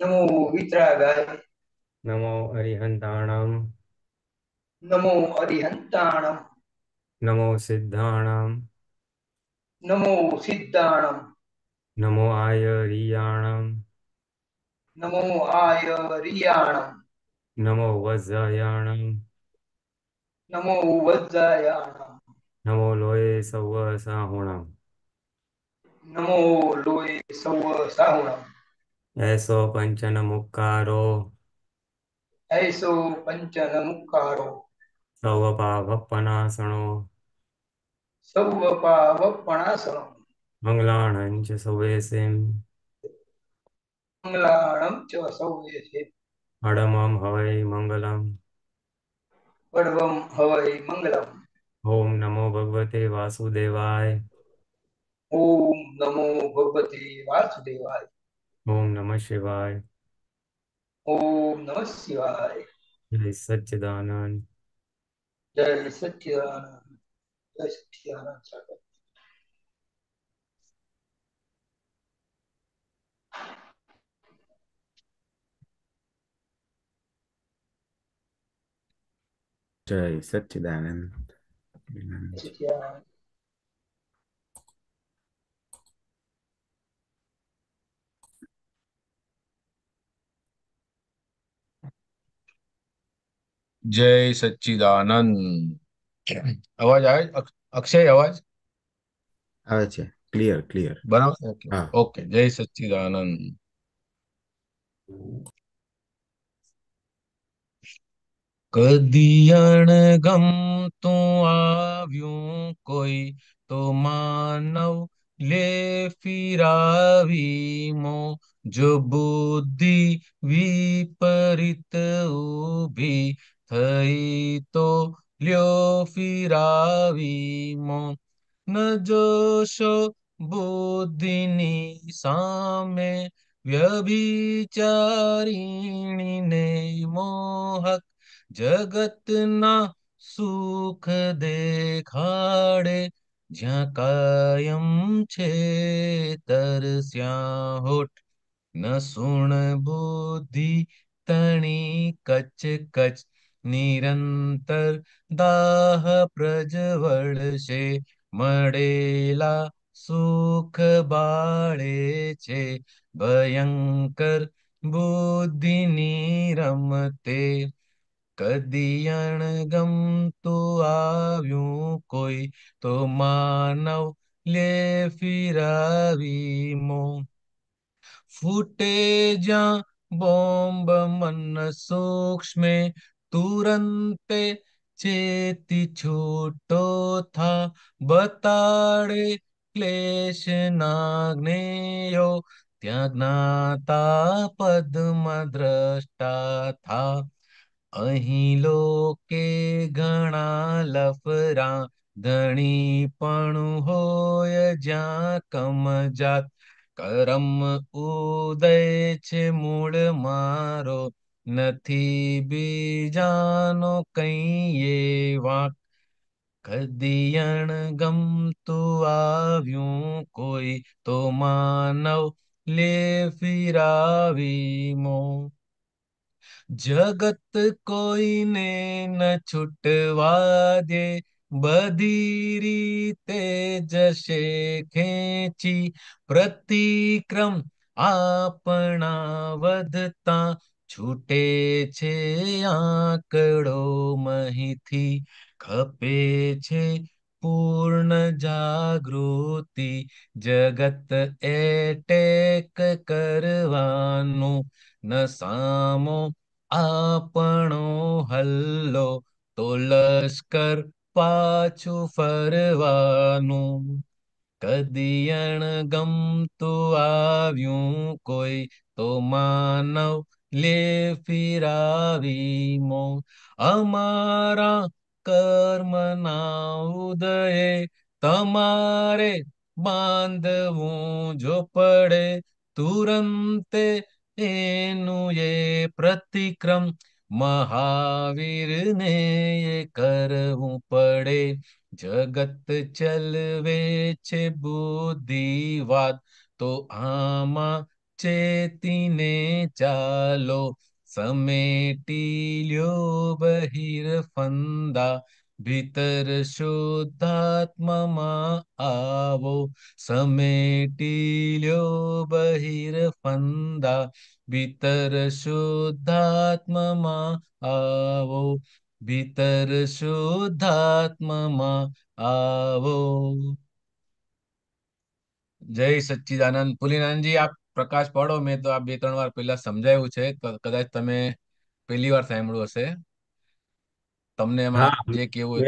नमो वितरागाय नमो अरिहन्ताणां नमो अरिहन्ताणां नमो सिद्धाणां नमो सिद्धाणां नमो आयरीयाणां नमो आयरीयाणां नमो वज्रायाणां नमो वज्रायाणां नमो लोये सौवसाहुणां नमो लोये सौवसाहुणां ऐसो पंचन मुक्कारो ऐसो पंचन मुक्कारो सव पाव सव पाव मंगलाणं च सवेसेम मंगलाणं च सवेसेम अडमम हवै मंगलम अडवम हवै मंगलम ओम नमो भगवते वासुदेवाय ओम नमो भगवते वासुदेवाय ओम नमः शिवाय ओम नमः शिवाय जय सच्चिदानंद जय सच्चिदानंद जय सच्चिदानंद सागर जय सच्चिदानंद सच्चिदानंद जय सच्चिदानंद आवाज आए अक्षय आवाज अच्छा क्लियर क्लियर बना ओके जय सच्चिदानंद कदियण गम तू आव्यू कोई तो मानव ले फिरावी मो जो बुद्धि विपरीत भी થઈ તો લ્યો ફિરાવીમો ન જોશો બુદ્ધિની સામે વ્યભિચારીણીને મોહક જગતના સુખ દેખાડે જ્યાં કાયમ છે તરસ્યા હોઠ ન સુણ બુદ્ધિ તણી કચ કચ निरंतर दाह प्रज्वल से मड़ेला सुख बाळे छे भयंकर बुद्धि निरमते કદી ગમતું આવ્યું કોઈ તો માનવ લે ફિરાવી મો ફૂટે જ્યાં બોમ્બ મન સૂક્ષ્મે તુરંતે ચેતી છૂટો થા બતાડે ક્લેશ નાગ્નેયો ત્યાં જ્ઞાતા પદમાં દ્રષ્ટા થા અહીં લોકે ઘણા લફરા ધણી પણ હોય જ્યાં કમજાત કરમ ઉદય છે મૂળ મારો નથી બીજાનો કહીએ વાંક કદિયણ ગમતું આવ્યું કોઈ તો માનવ લે ફિરાવી મો જગત કોઈને ન છૂટવા દે બધી રીતે જશે ખેંચી પ્રતિક્રમ આપણા વધતા છૂટે છે આંકડો મહીથી ખપે છે પૂર્ણ જાગૃતિ જગત એટેક કરવાનું ન સામો આપણો હલ્લો તો લશ્કર પાછું ફરવાનું કદિયણ ગમતું આવ્યું કોઈ તો માનવ ले फिरावी मग अमारा कर्म ना उदय तमारे बांधव जो पड़े तुरंत ये प्रतिक्रम महावीर ने ये करव पड़े जगत चलवे बुद्धिवाद तो आमा चेतीने चालो समेटी लो बहिर फंदा भीतर शोधात्मा आवो समेटी लो बहिर फंदा भीतर शोधात्मा आवो भीतर शोधात्मा आवो जय सच्चिदानंद पुलिनंद जी आप પ્રકાશ પાડો મેં તો આ બે ત્રણ વાર પહેલા સમજાયું છે કદાચ તમે પહેલી વાર સાંભળ્યું હશે તમને એમાં જે કેવું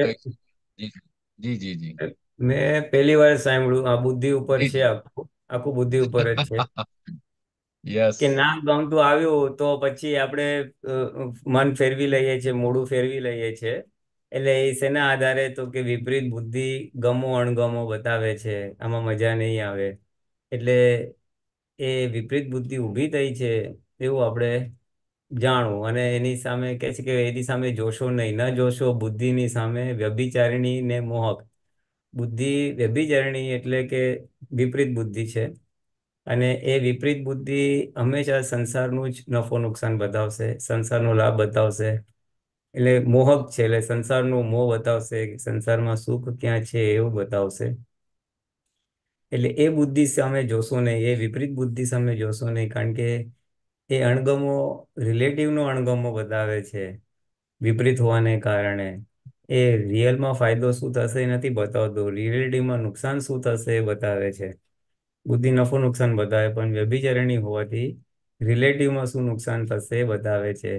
જી જી જી મેં પહેલી વાર સાંભળ્યું આ બુદ્ધિ ઉપર છે આખું આખું બુદ્ધિ ઉપર જ છે કે ના ગમતું આવ્યું તો પછી આપણે મન ફેરવી લઈએ છીએ મોડું ફેરવી લઈએ છીએ એટલે એ શેના આધારે તો કે વિપરીત બુદ્ધિ ગમો અણગમો બતાવે છે આમાં મજા નહીં આવે એટલે એ વિપરીત બુદ્ધિ ઊભી થઈ છે એવું આપણે જાણવું અને એની સામે કહે છે કે એની સામે જોશો નહીં ન જોશો બુદ્ધિની સામે વ્યભિચારિણી ને મોહક બુદ્ધિ વ્યભિચારિણી એટલે કે વિપરીત બુદ્ધિ છે અને એ વિપરીત બુદ્ધિ હંમેશા સંસારનું જ નફો નુકસાન બતાવશે સંસારનો લાભ બતાવશે એટલે મોહક છે એટલે સંસારનો મોહ બતાવશે સંસારમાં સુખ ક્યાં છે એવું બતાવશે એટલે એ બુદ્ધિ સામે જોશો નહીં એ વિપરીત બુદ્ધિ સામે જોશો નહીં કારણ કે એ અણગમો રિલેટિવનો અણગમો બતાવે છે વિપરીત હોવાને કારણે એ રિયલમાં ફાયદો શું થશે એ નથી બતાવતો રિયલિટીમાં નુકસાન શું થશે એ બતાવે છે બુદ્ધિ નફો નુકસાન બતાવે પણ વ્યભિચરણી હોવાથી રિલેટિવમાં શું નુકસાન થશે એ બતાવે છે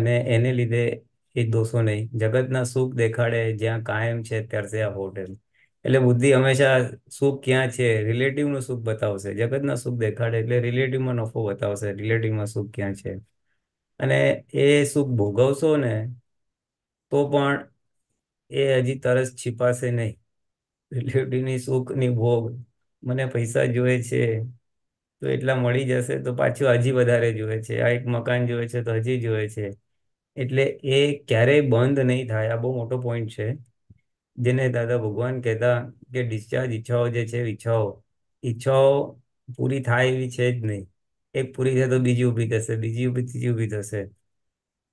અને એને લીધે એ દોષો નહીં જગતના સુખ દેખાડે જ્યાં કાયમ છે આ હોટેલ એટલે બુદ્ધિ હંમેશા સુખ ક્યાં છે રિલેટિવનું સુખ બતાવશે જગતના સુખ દેખાડે એટલે રિલેટિવમાં નફો બતાવશે રિલેટિવમાં સુખ ક્યાં છે અને એ સુખ ભોગવશો ને તો પણ એ હજી તરસ છીપાશે નહીં રિલેટિવની સુખની ભોગ મને પૈસા જોઈએ છે તો એટલા મળી જશે તો પાછું હજી વધારે જોઈએ છે આ એક મકાન જોઈએ છે તો હજી જોઈએ છે એટલે એ ક્યારેય બંધ નહીં થાય આ બહુ મોટો પોઈન્ટ છે જેને દાદા ભગવાન કહેતા કે ડિસ્ચાર્જ ઈચ્છાઓ જે છે ઈચ્છાઓ ઈચ્છાઓ પૂરી થાય એવી છે જ નહીં એક પૂરી થાય તો બીજી ઊભી થશે બીજી ઊભી ત્રીજી ઊભી થશે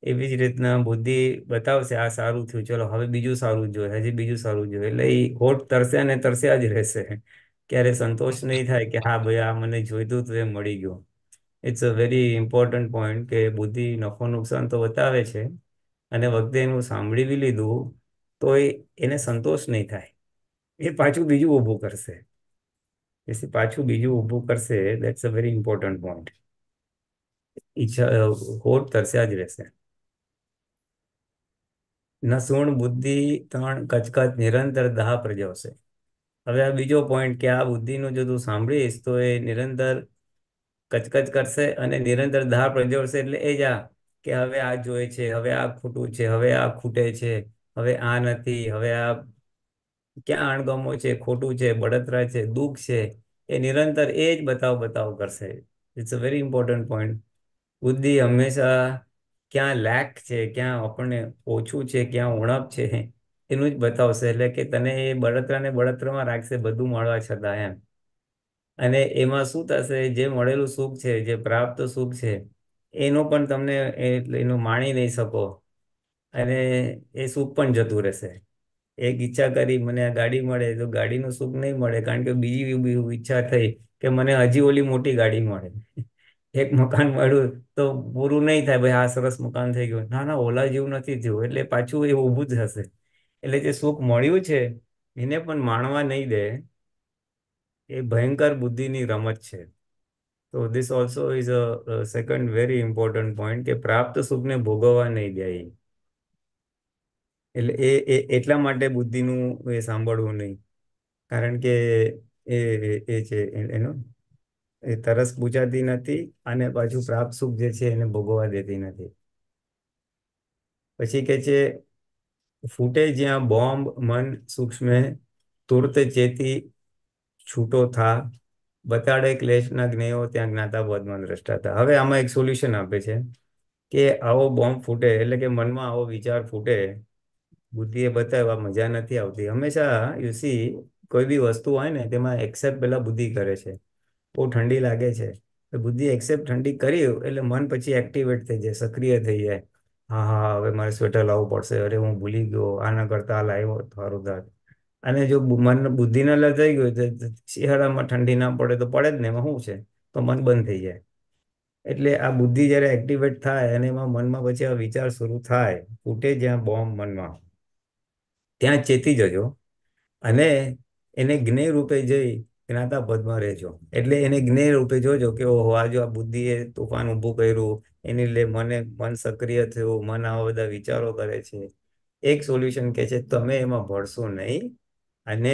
એવી જ રીતના બુદ્ધિ બતાવશે આ સારું થયું ચલો હવે બીજું સારું જોઈએ હજી બીજું સારું જોઈએ એટલે એ હોટ તરસે અને તરસ્યા જ રહેશે ક્યારે સંતોષ નહીં થાય કે હા ભાઈ આ મને જોઈતું તો એ મળી ગયો it's a very important point કે બુદ્ધિ નફો નુકસાન તો બતાવે છે અને વખતે એનું સાંભળી બી લીધું તો એ એને સંતોષ નહીં થાય એ પાછું બીજું ઊભું કરશે તેથી પાછું બીજું ઊભું કરશે that's a very important point ઈચ્છા હોટ તરસ્યા જ રહેશે ન સૂણ બુદ્ધિ ત્રણ કચકચ નિરંતર દાહ પ્રજવશે હવે આ બીજો પોઈન્ટ કે આ બુદ્ધિનું જો તું સાંભળીશ તો એ નિરંતર કચકચ કરશે અને નિરંતર દાહ પ્રજવશે એટલે એ જ આ કે હવે આ જોઈએ છે હવે આ ખોટું છે હવે આ ખૂટે છે હવે આ નથી હવે આ ક્યાં અણગમો છે ખોટું છે બળતરા છે દુઃખ છે એ નિરંતર એ જ બતાવ બતાવ કરશે it's a very important point બુદ્ધિ હંમેશા ક્યાં લેક છે ક્યાં આપણને ઓછું છે ક્યાં ઉણપ છે એનું જ બતાવશે એટલે કે તને એ બળતરાને બળતરામાં રાખશે બધું મળવા છતાં એમ અને એમાં શું થશે જે મળેલું સુખ છે જે પ્રાપ્ત સુખ છે એનો પણ તમને એનું માણી નહીં શકો અને એ સુખ પણ જતું રહેશે એક ઈચ્છા કરી મને આ ગાડી મળે તો ગાડીનું સુખ નહીં મળે કારણ કે બીજી ઈચ્છા થઈ કે મને હજી ઓલી મોટી ગાડી મળે એક મકાન મળ્યું તો પૂરું નહીં થાય ભાઈ આ સરસ મકાન થઈ ગયું ના ના ઓલા જેવું નથી થયું એટલે પાછું એ ઊભું જ હશે એટલે જે સુખ મળ્યું છે એને પણ માણવા નહીં દે એ ભયંકર બુદ્ધિની રમત છે તો this also is a second very important point કે પ્રાપ્ત સુખને ભોગવવા નહીં દે એટલે એ એ એટલા માટે બુદ્ધિનું એ સાંભળવું નહીં કારણ કે એ એ છે એનો એ તરસ પૂજાતી નથી અને પાછું પ્રાપ્ત સુખ જે છે એને ભોગવવા દેતી નથી પછી કે છે ફૂટે જ્યાં બોમ્બ મન સૂક્ષ્મે તુર્ત ચેતી છૂટો થા બતાડે ક્લેશના જ્ઞેયો ત્યાં જ્ઞાતા બધમાં બોધમાં દ્રષ્ટાતા હવે આમાં એક સોલ્યુશન આપે છે કે આવો બોમ્બ ફૂટે એટલે કે મનમાં આવો વિચાર ફૂટે બુદ્ધિએ બતાવ્યું મજા નથી આવતી હંમેશા યુસી કોઈ બી વસ્તુ હોય ને તેમાં એક્સેપ્ટ પેલા બુદ્ધિ કરે છે બહુ ઠંડી લાગે છે બુદ્ધિ એક્સેપ્ટ ઠંડી કરી એટલે મન પછી એક્ટિવેટ થઈ જાય સક્રિય થઈ જાય હા હા હવે મારે સ્વેટર લાવવું પડશે અરે હું ભૂલી ગયો આના કરતા આ લાવ્યો સારું થાય અને જો મન બુદ્ધિને લે થઈ ગયું તો શિયાળામાં ઠંડી ના પડે તો પડે જ ને એમાં શું છે તો મન બંધ થઈ જાય એટલે આ બુદ્ધિ જ્યારે એક્ટિવેટ થાય અને એમાં મનમાં પછી આ વિચાર શરૂ થાય ફૂટે જ્યાં બોમ્બ મનમાં ત્યાં ચેતી જજો અને એને જ્ઞેય રૂપે જઈ જ્ઞાતા પદમાં રહેજો એટલે એને જ્ઞેય રૂપે જોજો કે ઓહો આ જો આ બુદ્ધિએ તોફાન ઊભું કર્યું એની લે મને મન સક્રિય થયું મન આવા બધા વિચારો કરે છે એક સોલ્યુશન કે છે તમે એમાં ભળશો નહીં અને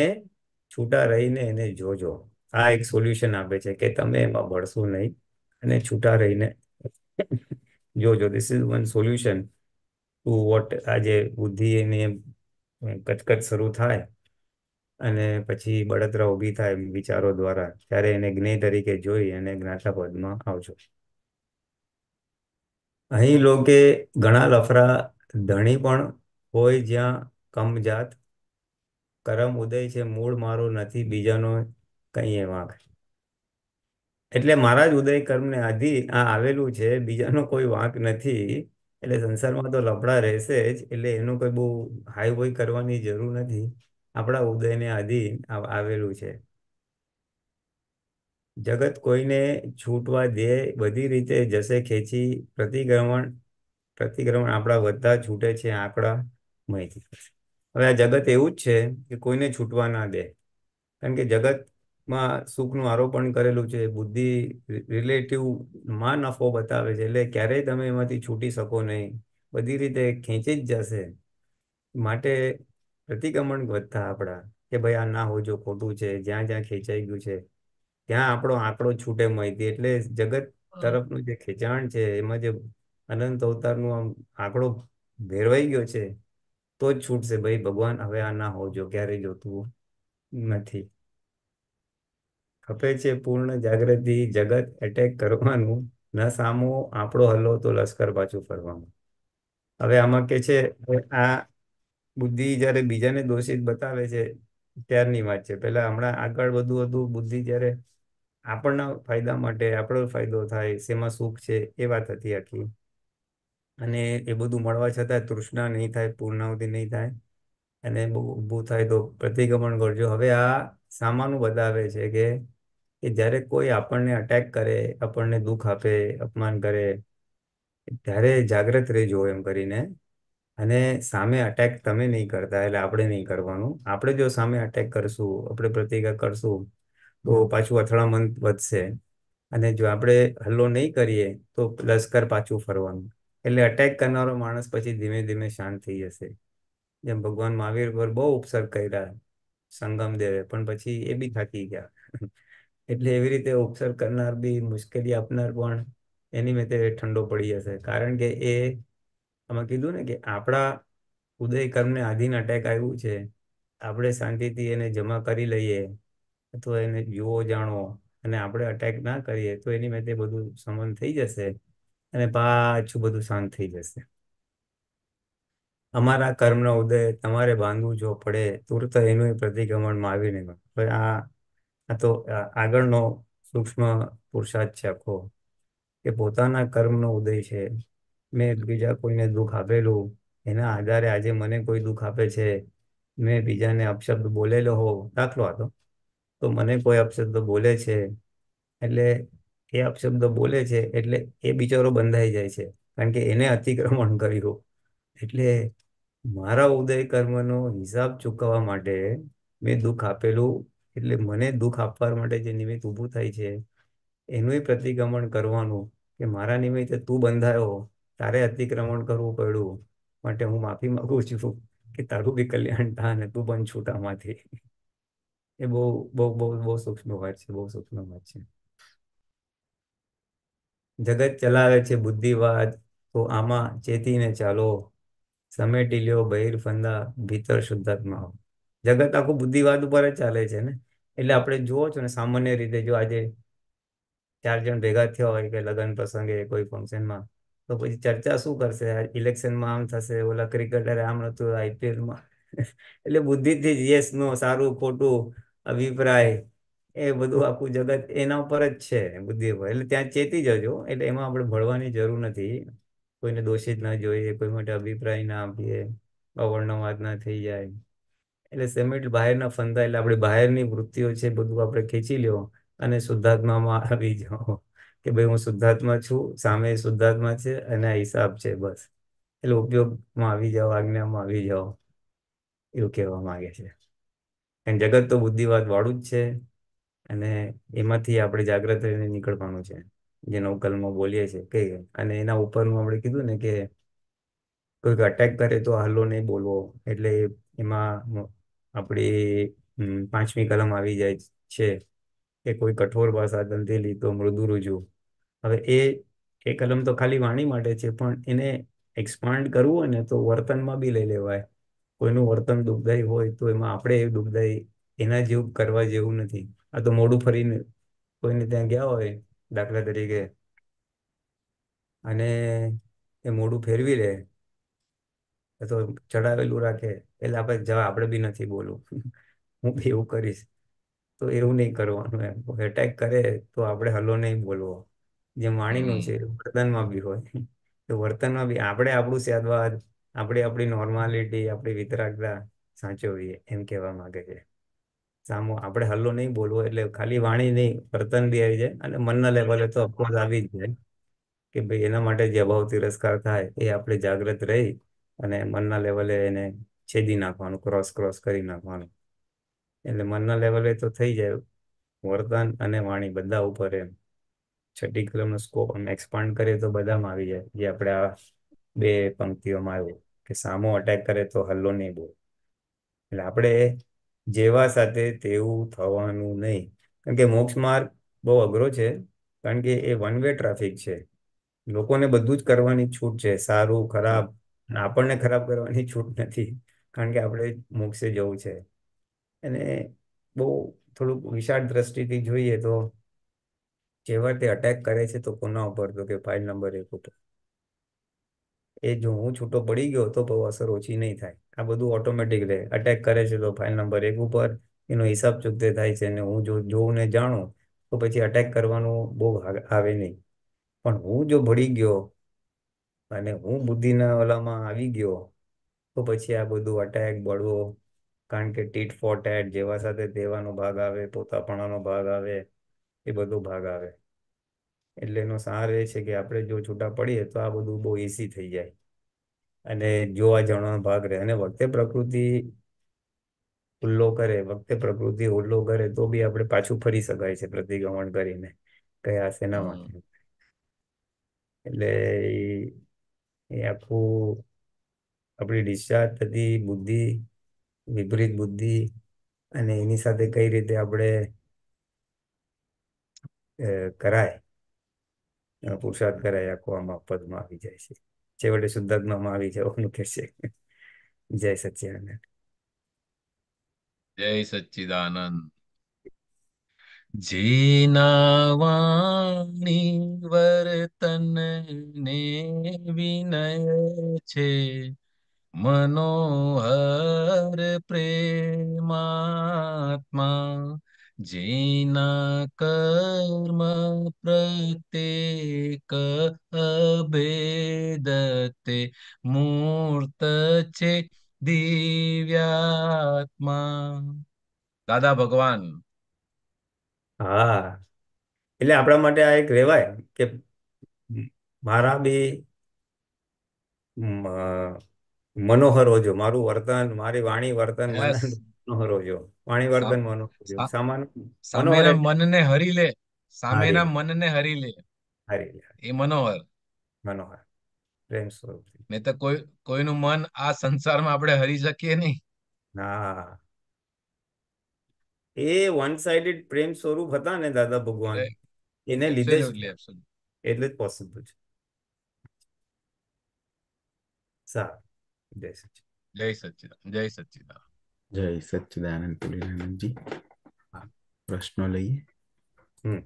છૂટા રહીને એને જોજો આ એક સોલ્યુશન આપે છે કે તમે એમાં ભળશો નહીં અને છૂટા રહીને જોજો this is one solution to what આજે બુદ્ધિ એને કચકચ શરૂ થાય અને પછી બળતરા ઊભી થાય વિચારો દ્વારા ત્યારે એને જ્ઞેય તરીકે જોઈ અને જ્ઞાતા આવજો અહીં લોકે ઘણા લફરા ધણી પણ હોય જ્યાં કમજાત કરમ ઉદય છે મૂળ મારો નથી બીજાનો કંઈ એમાં એટલે મારા જ ઉદય કર્મને આધી આ આવેલું છે બીજાનો કોઈ વાંક નથી એટલે સંસારમાં તો લફડા રહેશે જ એટલે એનું કોઈ બહુ હાઈ હોય કરવાની જરૂર નથી આપણા ઉદયને આધીન આવેલું છે જગત કોઈને છૂટવા દે બધી રીતે જશે ખેંચી પ્રતિક્રમણ પ્રતિક્રમણ આપણા બધા છૂટે છે આપણા મયથી હવે આ જગત એવું જ છે કે કોઈને છૂટવા ના દે કારણ કે જગત માં સુખનું આરોપણ કરેલું છે બુદ્ધિ રિલેટિવ માં નફો બતાવે છે એટલે ક્યારેય તમે એમાંથી છૂટી શકો નહીં બધી રીતે ખેંચી જ જશે માટે પ્રતિક્રમણ વધતા આપણા કે ભાઈ આ ના હોજો ખોટું છે જ્યાં જ્યાં ખેંચાઈ ગયું છે ત્યાં આપણો આંકડો છૂટે માહિતી એટલે જગત તરફનું જે ખેંચાણ છે એમાં જે અનંત અવતારનું આમ આંકડો ભેરવાઈ ગયો છે તો જ છૂટશે ભાઈ ભગવાન હવે આ ના હોજો ક્યારેય જોતું નથી ખપે છે પૂર્ણ જાગૃતિ જગત એટેક કરવાનું ન સામો આપણો હલ્લો તો લશ્કર પાછું ફરવાનું હવે આમાં કે છે આ બુદ્ધિ જ્યારે બીજાને દોષિત બતાવે છે ત્યારની વાત છે પેલા હમણાં આગળ બધું હતું બુદ્ધિ જ્યારે આપણના ફાયદા માટે આપણો ફાયદો થાય શેમાં સુખ છે એ વાત હતી આખી અને એ બધું મળવા છતાં તૃષ્ણા નહીં થાય પૂર્ણાવતી નહીં થાય અને બહુ ઊભું થાય તો પ્રતિક્રમણ કરજો હવે આ સામાનું બતાવે છે કે કે જ્યારે કોઈ આપણને અટેક કરે આપણને દુઃખ આપે અપમાન કરે ત્યારે જાગ્રત રહેજો એમ કરીને અને સામે અટેક તમે નહીં કરતા એટલે આપણે નહીં કરવાનું આપણે જો સામે અટેક કરશું આપણે પ્રતિકા કરશું તો પાછું અથડામણ વધશે અને જો આપણે હલ્લો નહીં કરીએ તો લશ્કર પાછું ફરવાનું એટલે અટેક કરનારો માણસ પછી ધીમે ધીમે શાંત થઈ જશે જેમ ભગવાન મહાવીર પર બહુ ઉપસર્ગ કર્યા સંગમ દેવે પણ પછી એ બી થાકી ગયા એટલે એવી રીતે ઉપસર કરનાર બી મુશ્કેલી આપનાર પણ એની મેં તે ઠંડો પડી જશે કારણ કે એ આમાં કીધું ને કે આપણા ઉદય કર્મને આધીન અટેક આવ્યું છે આપણે શાંતિથી એને જમા કરી લઈએ અથવા એને જુઓ જાણો અને આપણે અટેક ના કરીએ તો એની મેં તે બધું સમન થઈ જશે અને પાછું બધું શાંત થઈ જશે અમારા કર્મનો ઉદય તમારે બાંધવું જો પડે તુરત એનું પ્રતિક્રમણમાં આવીને આ આ તો આગળનો સૂક્ષ્મ પુરુષાર્થ છે આખો કે પોતાના કર્મનો ઉદય છે મેં બીજા કોઈને દુઃખ આપેલું એના આધારે આજે મને કોઈ દુઃખ આપે છે મેં બીજાને અપશબ્દ બોલેલો હો દાખલો હતો તો મને કોઈ અપશબ્દ બોલે છે એટલે એ અપશબ્દ બોલે છે એટલે એ બિચારો બંધાઈ જાય છે કારણ કે એને અતિક્રમણ કર્યું એટલે મારા ઉદય કર્મનો હિસાબ ચૂકવવા માટે મેં દુઃખ આપેલું એટલે મને દુઃખ આપવા માટે જે નિમિત્ત ઊભું થાય છે એનું પ્રતિક્રમણ કરવાનું કે મારા નિમિત્તે તું બંધાયો તારે અતિક્રમણ કરવું પડ્યું માટે હું માફી માંગુ છું કે તારું બી કલ્યાણ થાય અને તું પણ છૂટામાંથી એ બહુ બહુ બહુ બહુ સૂક્ષ્મ વાત છે બહુ સૂક્ષ્મ વાત છે જગત ચલાવે છે બુદ્ધિવાદ તો આમાં ચેતીને ચાલો સમેટી લ્યો બહિર ફંદા ભીતર શુદ્ધાત્મા જગત આખું બુદ્ધિવાદ ઉપર જ ચાલે છે ને એટલે આપણે જુઓ છો ને સામાન્ય રીતે જો આજે ચાર જણ ભેગા થયા હોય કે લગ્ન પ્રસંગે કોઈ ફંક્શનમાં તો પછી ચર્ચા શું કરશે ઇલેક્શનમાં આમ થશે ઓલા ક્રિકેટર આમ નતું આઈપીએલમાં એટલે બુદ્ધિથી યસ નો સારું ખોટું અભિપ્રાય એ બધું આખું જગત એના ઉપર જ છે બુદ્ધિ ઉપર એટલે ત્યાં ચેતી જજો એટલે એમાં આપણે ભળવાની જરૂર નથી કોઈને દોષિત ના જોઈએ કોઈ માટે અભિપ્રાય ના આપીએ અવર્ણવાદ ના થઈ જાય એટલે સેમિટ બહારના ફંદા એટલે આપણે બહારની વૃત્તિઓ છે બધું આપણે ખેંચી લો અને શુદ્ધાત્મામાં આવી જાઓ કે ભાઈ હું શુદ્ધાત્મા છું સામે શુદ્ધાત્મા છે અને હિસાબ છે બસ એટલે ઉપયોગમાં આવી જાઓ આજ્ઞામાં આવી જાઓ એવું કહેવા માંગે છે કારણ જગત તો બુદ્ધિવાદ વાળું જ છે અને એમાંથી આપણે જાગ્રત રહીને નીકળવાનું છે જે નવકલમાં બોલીએ છીએ કઈ અને એના ઉપરનું આપણે કીધું ને કે કોઈક અટેક કરે તો હાલો નહીં બોલવો એટલે એમાં આપણી પાંચમી કલમ આવી જાય છે કે કોઈ કઠોર ભાષા તંથી લીધો મૃદુ રુજુ હવે એ એ કલમ તો ખાલી વાણી માટે છે પણ એને એક્સપાન્ડ કરવું હોય ને તો વર્તનમાં બી લઈ લેવાય કોઈનું વર્તન દુઃખદાયી હોય તો એમાં આપણે એ દુઃખદાયી એના જેવું કરવા જેવું નથી આ તો મોડું ફરીને કોઈને ત્યાં ગયા હોય દાખલા તરીકે અને એ મોડું ફેરવી લે તો ચડાવેલું રાખે એટલે આપણે જવા આપણે બી નથી બોલવું હું બી એવું કરીશ તો એવું નહીં કરવાનું એમ એટેક કરે તો આપણે હલો નહીં બોલવો જે વાણીનું છે વર્તનમાં બી હોય તો વર્તનમાં બી આપણે આપણું સ્યાદવાદ આપણે આપણી નોર્માલિટી આપણી વિતરાગતા સાચવીએ એમ કહેવા માંગે છે સામો આપણે હલ્લો નહીં બોલવો એટલે ખાલી વાણી નહીં વર્તન બી આવી જાય અને મનના લેવલે તો અપકોર્સ આવી જ જાય કે ભાઈ એના માટે જે અભાવ તિરસ્કાર થાય એ આપણે જાગ્રત રહી અને મનના લેવલે એને છેદી નાખવાનું ક્રોસ ક્રોસ કરી નાખવાનું એટલે મનના લેવલે તો થઈ જાય વર્તન અને વાણી બધા ઉપર એમ છઠ્ઠી કલમનો સ્કોપ આમ એક્સપાન્ડ કરીએ તો બધામાં આવી જાય જે આપણે આ બે પંક્તિઓમાં આવ્યું કે સામો અટેક કરે તો હલ્લો નહીં બોલ એટલે આપણે જેવા સાથે તેવું થવાનું નહીં કારણ કે મોક્ષ માર્ગ બહુ અઘરો છે કારણ કે એ વન વે ટ્રાફિક છે લોકોને બધું જ કરવાની છૂટ છે સારું ખરાબ આપણને ખરાબ કરવાની છૂટ નથી કારણ કે આપણે મોક્ષે જવું છે અને બહુ થોડુંક વિશાળ દ્રષ્ટિથી જોઈએ તો જેવા તે અટેક કરે છે તો કોના ઉપર તો કે ફાઇલ નંબર એક ઉપર એ જો હું છૂટો પડી ગયો તો બહુ અસર ઓછી નહીં થાય આ બધું ઓટોમેટિક રહે અટેક કરે છે તો ફાઇલ નંબર એક ઉપર એનો હિસાબ ચૂકતે થાય છે અને હું જો જોઉં ને જાણું તો પછી અટેક કરવાનું બહુ આવે નહીં પણ હું જો ભળી ગયો અને હું બુદ્ધિના ઓલામાં આવી ગયો તો પછી આ બધું અટેક બળવો કારણ કે ટીટ ફોર ટેટ જેવા સાથે તેવાનો ભાગ આવે પોતાપણાનો ભાગ આવે એ બધો ભાગ આવે એટલે એનો સાર એ છે કે આપણે જો છૂટા પડીએ તો આ બધું બહુ ઈઝી થઈ જાય અને જો આ જણાનો ભાગ રહે અને વખતે પ્રકૃતિ હુલ્લો કરે વખતે પ્રકૃતિ હુલ્લો કરે તો બી આપણે પાછું ફરી શકાય છે પ્રતિગમન કરીને કયા સેના માટે એટલે એ આખું આપણી ડિસ્ચાર્જ થતી બુદ્ધિ વિપરીત બુદ્ધિ અને એની સાથે કઈ રીતે આપણે કરાય પુરુષાર્થ કરાય આખો આમાં પદમાં આવી જાય છે છેવટે શુદ્ધાત્મામાં આવી જવાનું કે છે જય સચ્ચિદાનંદ જય સચ્ચિદાનંદ જીના વાણી વર્તન ને વિનય છે મનોહર પ્રેમાત્મા જેના કર્મ પ્રત્યેક અભેદતે મૂર્ત છે દિવ્યાત્મા દાદા ભગવાન હા એટલે આપણા માટે આ એક રેવાય કે મારા બી મનોહર હોજો મારું વર્તન મારી વાણી વર્તન મન મનોહર હોજો વાણી વર્તન મનોહર હોજો સામાન મનોહર સામેના એટલે મનને હરી લે સામેના લે મનને હરી લે હારી લે એ મનોહર મનોહર પ્રેમ સ્વરૂપ નહીં તો કોઈ કોઈનું મન આ સંસારમાં આપણે હરી શકીએ નહીં હા એ વન સાઇડેડ પ્રેમ સ્વરૂપ હતા ને દાદા ભગવાન એને લીધે એટલે જ પોસિબલ છે સારું જય સચિદાન જય સચિદાન જય સચિદાન જય સચિદાનંદ પુલિનાનંદજી પ્રશ્નો લઈએ હમ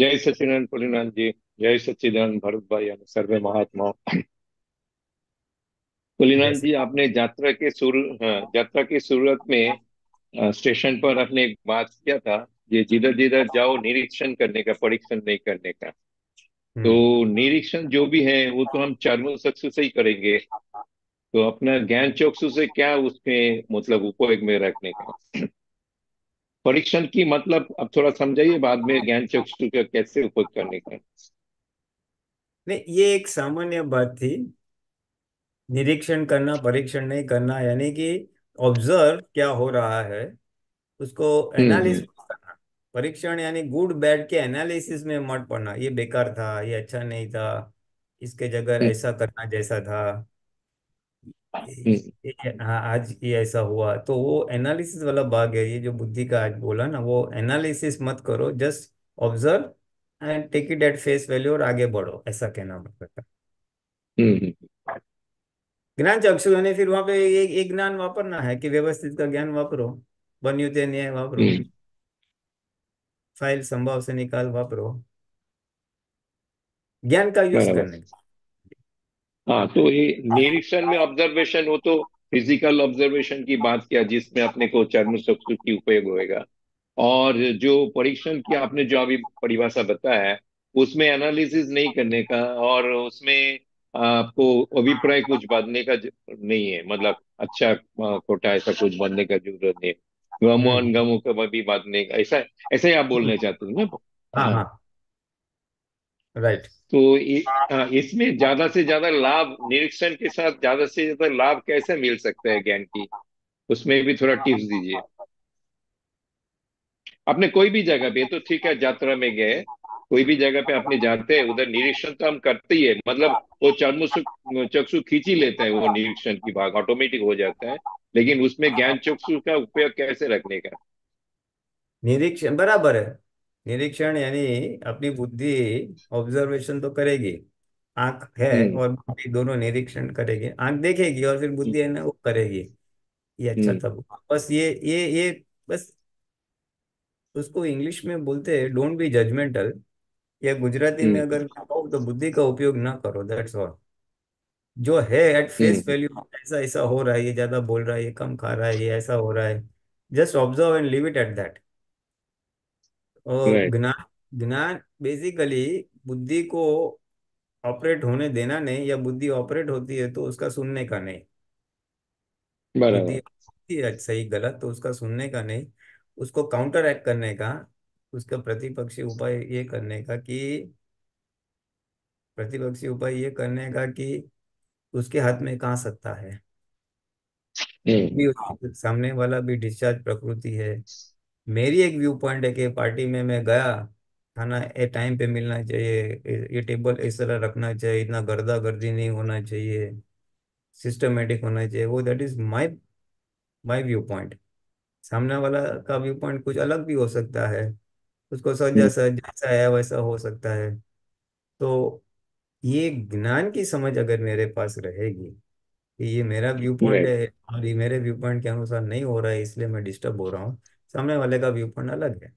જય સચિદાન પુલિનાનજી જય સચિદાન ભરતભાઈ અને સર્વે મહાત્માઓ कुलीनाथ जी आपने यात्रा के शुरू हाँ, यात्रा की शुरुआत में स्टेशन पर आपने एक बात किया था ये जिधर जिधर जाओ निरीक्षण करने का परीक्षण नहीं करने का तो हम्म। निरीक्षण जो भी है वो तो हम चार चक्षु से ही करेंगे तो अपना ज्ञान चक्षु से क्या उसमें मतलब उपयोग में रखने का परीक्षण की मतलब अब थोड़ा समझाइए बाद में ज्ञान चक्षु का कैसे उपयोग करने का नहीं ये एक सामान्य बात थी निरीक्षण करना परीक्षण नहीं करना यानी कि ऑब्जर्व क्या हो रहा है उसको एनालिसिस हम्म, हम्म। करना परीक्षण यानी गुड बैड के एनालिसिस में मत पड़ना ये बेकार था ये अच्छा नहीं था इसके जगह हम्म। ऐसा करना जैसा था हाँ आज ये ऐसा हुआ तो वो एनालिसिस वाला भाग है ये जो बुद्धि का आज बोला ना वो एनालिसिस मत करो just observe and take it at face value और आगे बढ़ो ऐसा कहना मतलब ज्ञान चक्षु यानी फिर वहां पे एक एक ज्ञान वापरना है कि व्यवस्थित का ज्ञान वापरो बनयुते न्याय वापरो हम्म। फाइल संभव से निकाल वापरो ज्ञान का यूज करने हाँ तो ये हाँ। निरीक्षण में ऑब्जर्वेशन हो तो फिजिकल ऑब्जर्वेशन की बात किया जिसमें अपने को चर्म चक्षु की उपयोग होएगा और जो परीक्षण की आपने जो अभी परिभाषा बताया है उसमें एनालिसिस नहीं करने का और उसमें आपको अभिप्राय कुछ बांधने का नहीं है मतलब अच्छा कोटा ऐसा कुछ बांधने का जरूरत नहीं है गमो अनगमो का भी बांधने का ऐसा ऐसा ही आप बोलना हम्म। चाहते हो ना हाँ राइट हाँ। हाँ। तो हाँ, इसमें ज्यादा से ज्यादा लाभ निरीक्षण के साथ ज्यादा से ज्यादा लाभ कैसे मिल सकता है ज्ञान की उसमें भी थोड़ा टिप्स दीजिए आपने कोई भी जगह पे तो ठीक है यात्रा में गए कोई भी जगह पे अपने जाते हैं उधर निरीक्षण तो हम करते ही है मतलब वो चर्म चक्षु खींच ही लेते हैं वो निरीक्षण की भाग ऑटोमेटिक हो जाता है लेकिन उसमें ज्ञान चक्षु का उपयोग कैसे रखने का निरीक्षण बराबर है निरीक्षण यानी अपनी बुद्धि ऑब्जर्वेशन तो करेगी आंख है हम्म। और बुद्धि दोनों निरीक्षण करेगी आंख देखेगी और फिर बुद्धि है ना वो करेगी ये अच्छा हम्म। था बस ये ये ये बस उसको इंग्लिश में बोलते हैं डोंट बी जजमेंटल ये गुजराती में हम्म। अगर मैं कहूँ तो बुद्धि का उपयोग ना करो दैट्स ऑल जो है एट फेस वैल्यू ऐसा ऐसा हो रहा है ये ज्यादा बोल रहा है ये कम खा रहा है ये ऐसा हो रहा है just observe and live it at that और ज्ञान ज्ञान बेसिकली बुद्धि को ऑपरेट होने देना नहीं या बुद्धि ऑपरेट होती है तो उसका सुनने का नहीं बुद्धि सही गलत तो उसका सुनने का नहीं उसको काउंटर एक्ट करने का उसका प्रतिपक्षी उपाय ये करने का कि प्रतिपक्षी उपाय ये करने का कि उसके हाथ में कहा सत्ता है भी हम्म। सामने वाला भी डिस्चार्ज प्रकृति है मेरी एक व्यू पॉइंट है कि पार्टी में मैं गया खाना ए टाइम पे मिलना चाहिए ये टेबल इस तरह रखना चाहिए इतना गर्दा गर्दी नहीं होना चाहिए सिस्टमेटिक होना चाहिए वो that is my my viewpoint सामने वाला का व्यू पॉइंट कुछ अलग भी हो सकता है उसको स हम्म। जैसा जैसा है वैसा हो सकता है तो ये ज्ञान की समझ अगर मेरे पास रहेगी कि ये मेरा व्यू पॉइंट है और ये मेरे व्यू पॉइंट के अनुसार नहीं हो रहा है इसलिए मैं डिस्टर्ब हो रहा हूँ सामने वाले का व्यू पॉइंट अलग है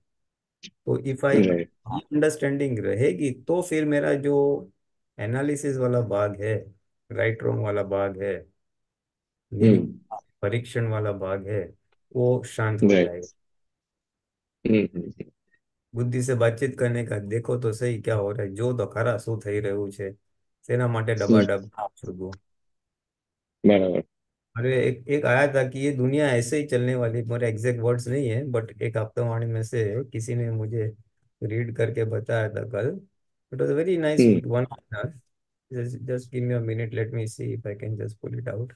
तो इफ आई राइट अंडरस्टैंडिंग रहेगी तो फिर मेरा जो एनालिसिस वाला भाग है राइट रॉन्ग वाला भाग है हम्म परीक्षण वाला भाग है वो शांत हो राइट जाएगा हम्म, हम्म, बुद्धि से बातचीत करने का देखो तो सही क्या हो रहा है जो तो खरा शू थी रू તેના માટે ડબાડબ ના છૂટવું बराबर अरे एक एक आया था कि ये दुनिया ऐसे ही चलने वाली मेरे एग्जैक्ट वर्ड्स नहीं है बट एक हफ्ता वाणी में से किसी ने मुझे रीड करके बताया था कल it was very nice hmm one just just give me a minute let me see if I can just pull it out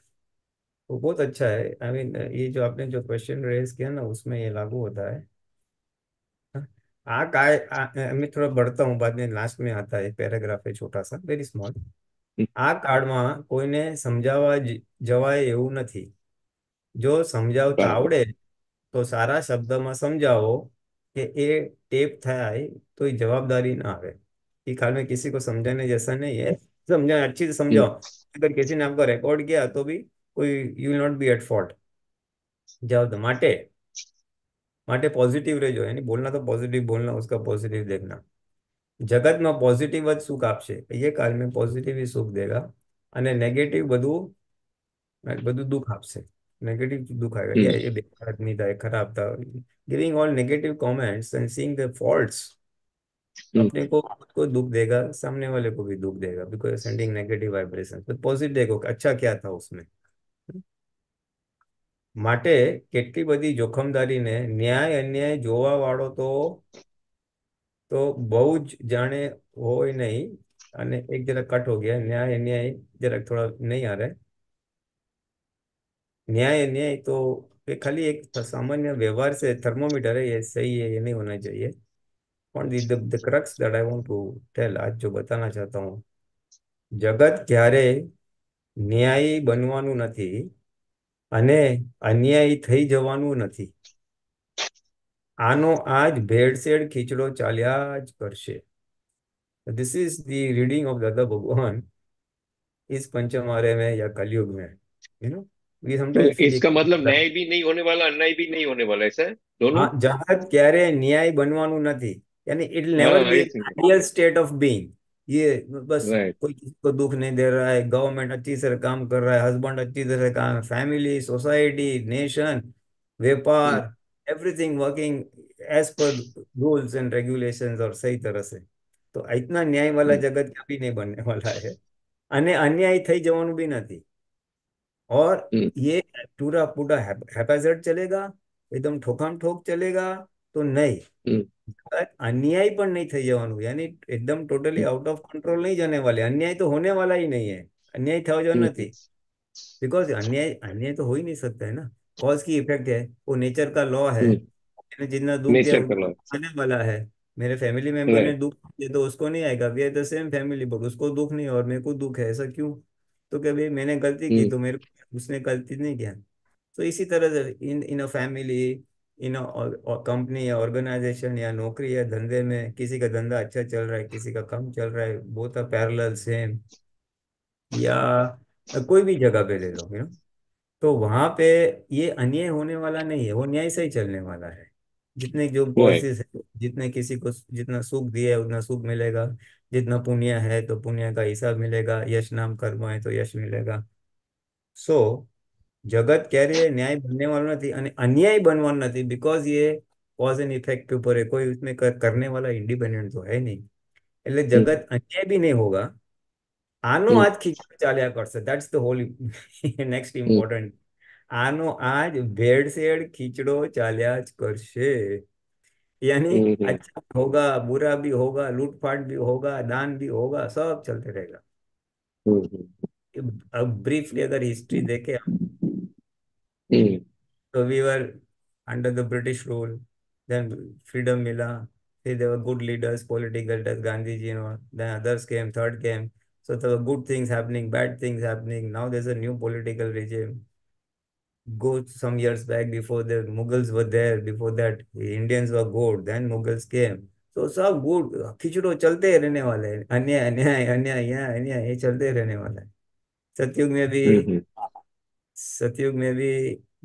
वो बहुत अच्छा है आई I मीन mean, ये जो आपने जो क्वेश्चन रेज किया ना उसमें ये लागू होता है આ કા એ મિત્રો બડતો હું બાદ ને લાસ્ટ મે આતા હે પેરેગ્રાફ હે છોટા સા વેરી સ્મોલ આ કાર્ડ માં કોઈને સમજાવ જવાય એવું નથી જો સમજાવતા આવડે તો સારા શબ્દો માં સમજાવો કે એ ટેપ થાય તો જવાબદારી ના આવે કે ખાલી કોઈને સમજાયને જેસા નહી હે સમજાયા અચ્છી સે સમજ્યો કે કોઈકે છે નામ કરે કોડ કે તો ભી કોઈ you will not be at for જવાબદારી માટે માટે પોઝિટિવ રહેજો यानी बोलना तो पॉजिटिव बोलना उसका पॉजिटिव देखना જગત માં પોઝિટિવ सुख સુખ આપશે એ કાલ મે પોઝિટિવ ही સુખ દેગા અને નેગેટિવ બધું બધું દુખ આપશે નેગેટિવ દુખ ये એ બેકાર આદમી થાય खराब था giving all negative comments and seeing the faults अपने को खुद को दुख देगा सामने वाले को भी दुख देगा बिकॉज सेंडिंग नेगेटिव वाइब्रेशन तो पॉजिटिव देखो अच्छा क्या था उसमें માટે કેટલી બધી જોખમદારીને ન્યાય અન્યાય જોવાવાળો તો તો બહુ જ જાણે હોય નહીં અને એક જરાક કટ હો ગયા ન્યાય અન્યાય જરાક થોડા નહીં હારે न्याय न्याय तो ये खाली एक सामान्य व्यवहार से थर्मोमीटर है ये सही है ये नहीं होना चाहिए और the the crux that I want to tell आज जो बताना चाहता જગત ક્યારે ન્યાયી બનવાનું નથી અને અન્યાય થઈ જવાનું નથી આનો આ જ ભેળસેળ ખીચડો ચાલ્યા જ કરશે this is the reading of Dada Bhagwan इस पंचमारे में या कलयुग में यू नो वी समटाइम्स इसका मतलब न्याय भी नहीं होने वाला अन्याय भी नहीं होने वाला ऐसा दोनों जहाज क्यारे न्याय बनવાનું નથી યાની it never be ideal state of being ये बस कोई किसी को दुख नहीं दे रहा है गवर्नमेंट अच्छी तरह काम कर रहा है हस्बैंड अच्छी तरह काम फैमिली सोसाइटी नेशन व्यापार everything working as per rules and regulation और सही तरह से तो इतना न्याय वाला हम्म। जगत જગત नहीं बनने वाला है अन्य अन्याय थी થઈ भी બી थी और हम्म। ये पूरा पूरा हैपेजर्ड चलेगा एकदम ठोकाम ठोक चलेगा तो नहीं हम्म। हम्म. अन्याय पर नहीं થઈ જવાનું યાની એકદમ ટોટલી આઉટ ઓફ કંટ્રોલ નહીં જને વાલે अन्याय तो होने वाला ही नहीं है अन्याय થવા જો નથી बिकॉज अन्याय अन्याय तो हो ही नहीं सकता है ना कॉज की इफेक्ट है वो नेचर का लॉ है हम्म. मैंने जितना दुख दिया आने वाला है मेरे फैमिली मेंबर ने दुख दिया तो उसको नहीं आएगा we are the same family but उसको दुख नहीं और मेरे को दुख है ऐसा क्यों तो क्या भाई मैंने गलती की तो मेरे उसने गलती नहीं किया तो इसी तरह से in in a family you in company या ऑर्गेनाइजेशन या नौकरी या धंधे में किसी का धंधा अच्छा चल रहा है किसी का कम चल रहा है बोथ आर पैरेलल सेम या कोई भी जगह पे ले लो यू नो तो वहां पे ये अन्याय होने वाला नहीं है वो न्याय से ही चलने वाला है जितने जो बॉसेस है जितने किसी को जितना सुख दिया है उतना सुख मिलेगा जितना पुण्य है तो पुण्य का हिसाब मिलेगा यश नाम कर्म है तो यश मिलेगा सो so, जगत कह रही है न्याय बनने वाला नहीं और अन्याय बनवन नहीं बिकॉज़ ये वाज एन इथेक पे परे कोई उसमें करने वाला इंडिपेंडेंट तो है नहीं એટલે જગત અન્યાય બી નહિ હોગા આનો આજ ખીચડો ચાલ્યા કરશે that's the holy next important આનો આજ બેડ સેડ ખીચડો ચાલ્યા જ કરશે યાની અચ્છા હોગા બુરા ભી હોગા લૂટપાટ ભી હોગા દાન ભી હોગા બધું ચાલતે રહેગા ઓકે હવે બ્રીફલી અધર હિસ્ટરી દે કે hmm, So we were under the British rule. Then freedom mila. Then there were good leaders, political leaders, Gandhi ji and all. Then others came, third came. So there were good things happening, bad things happening. Now there's a new political regime. Go some years back before the Mughals were there. Before that, the Indians were good. Then Mughals came. So सब good खिचड़ो चलते ही रहने वाले हैं अन्याय अन्याय अन्याय यहाँ अन्याय ये चलते ही रहने वाला है सतयुग में भी हम्म, सतयुग में भी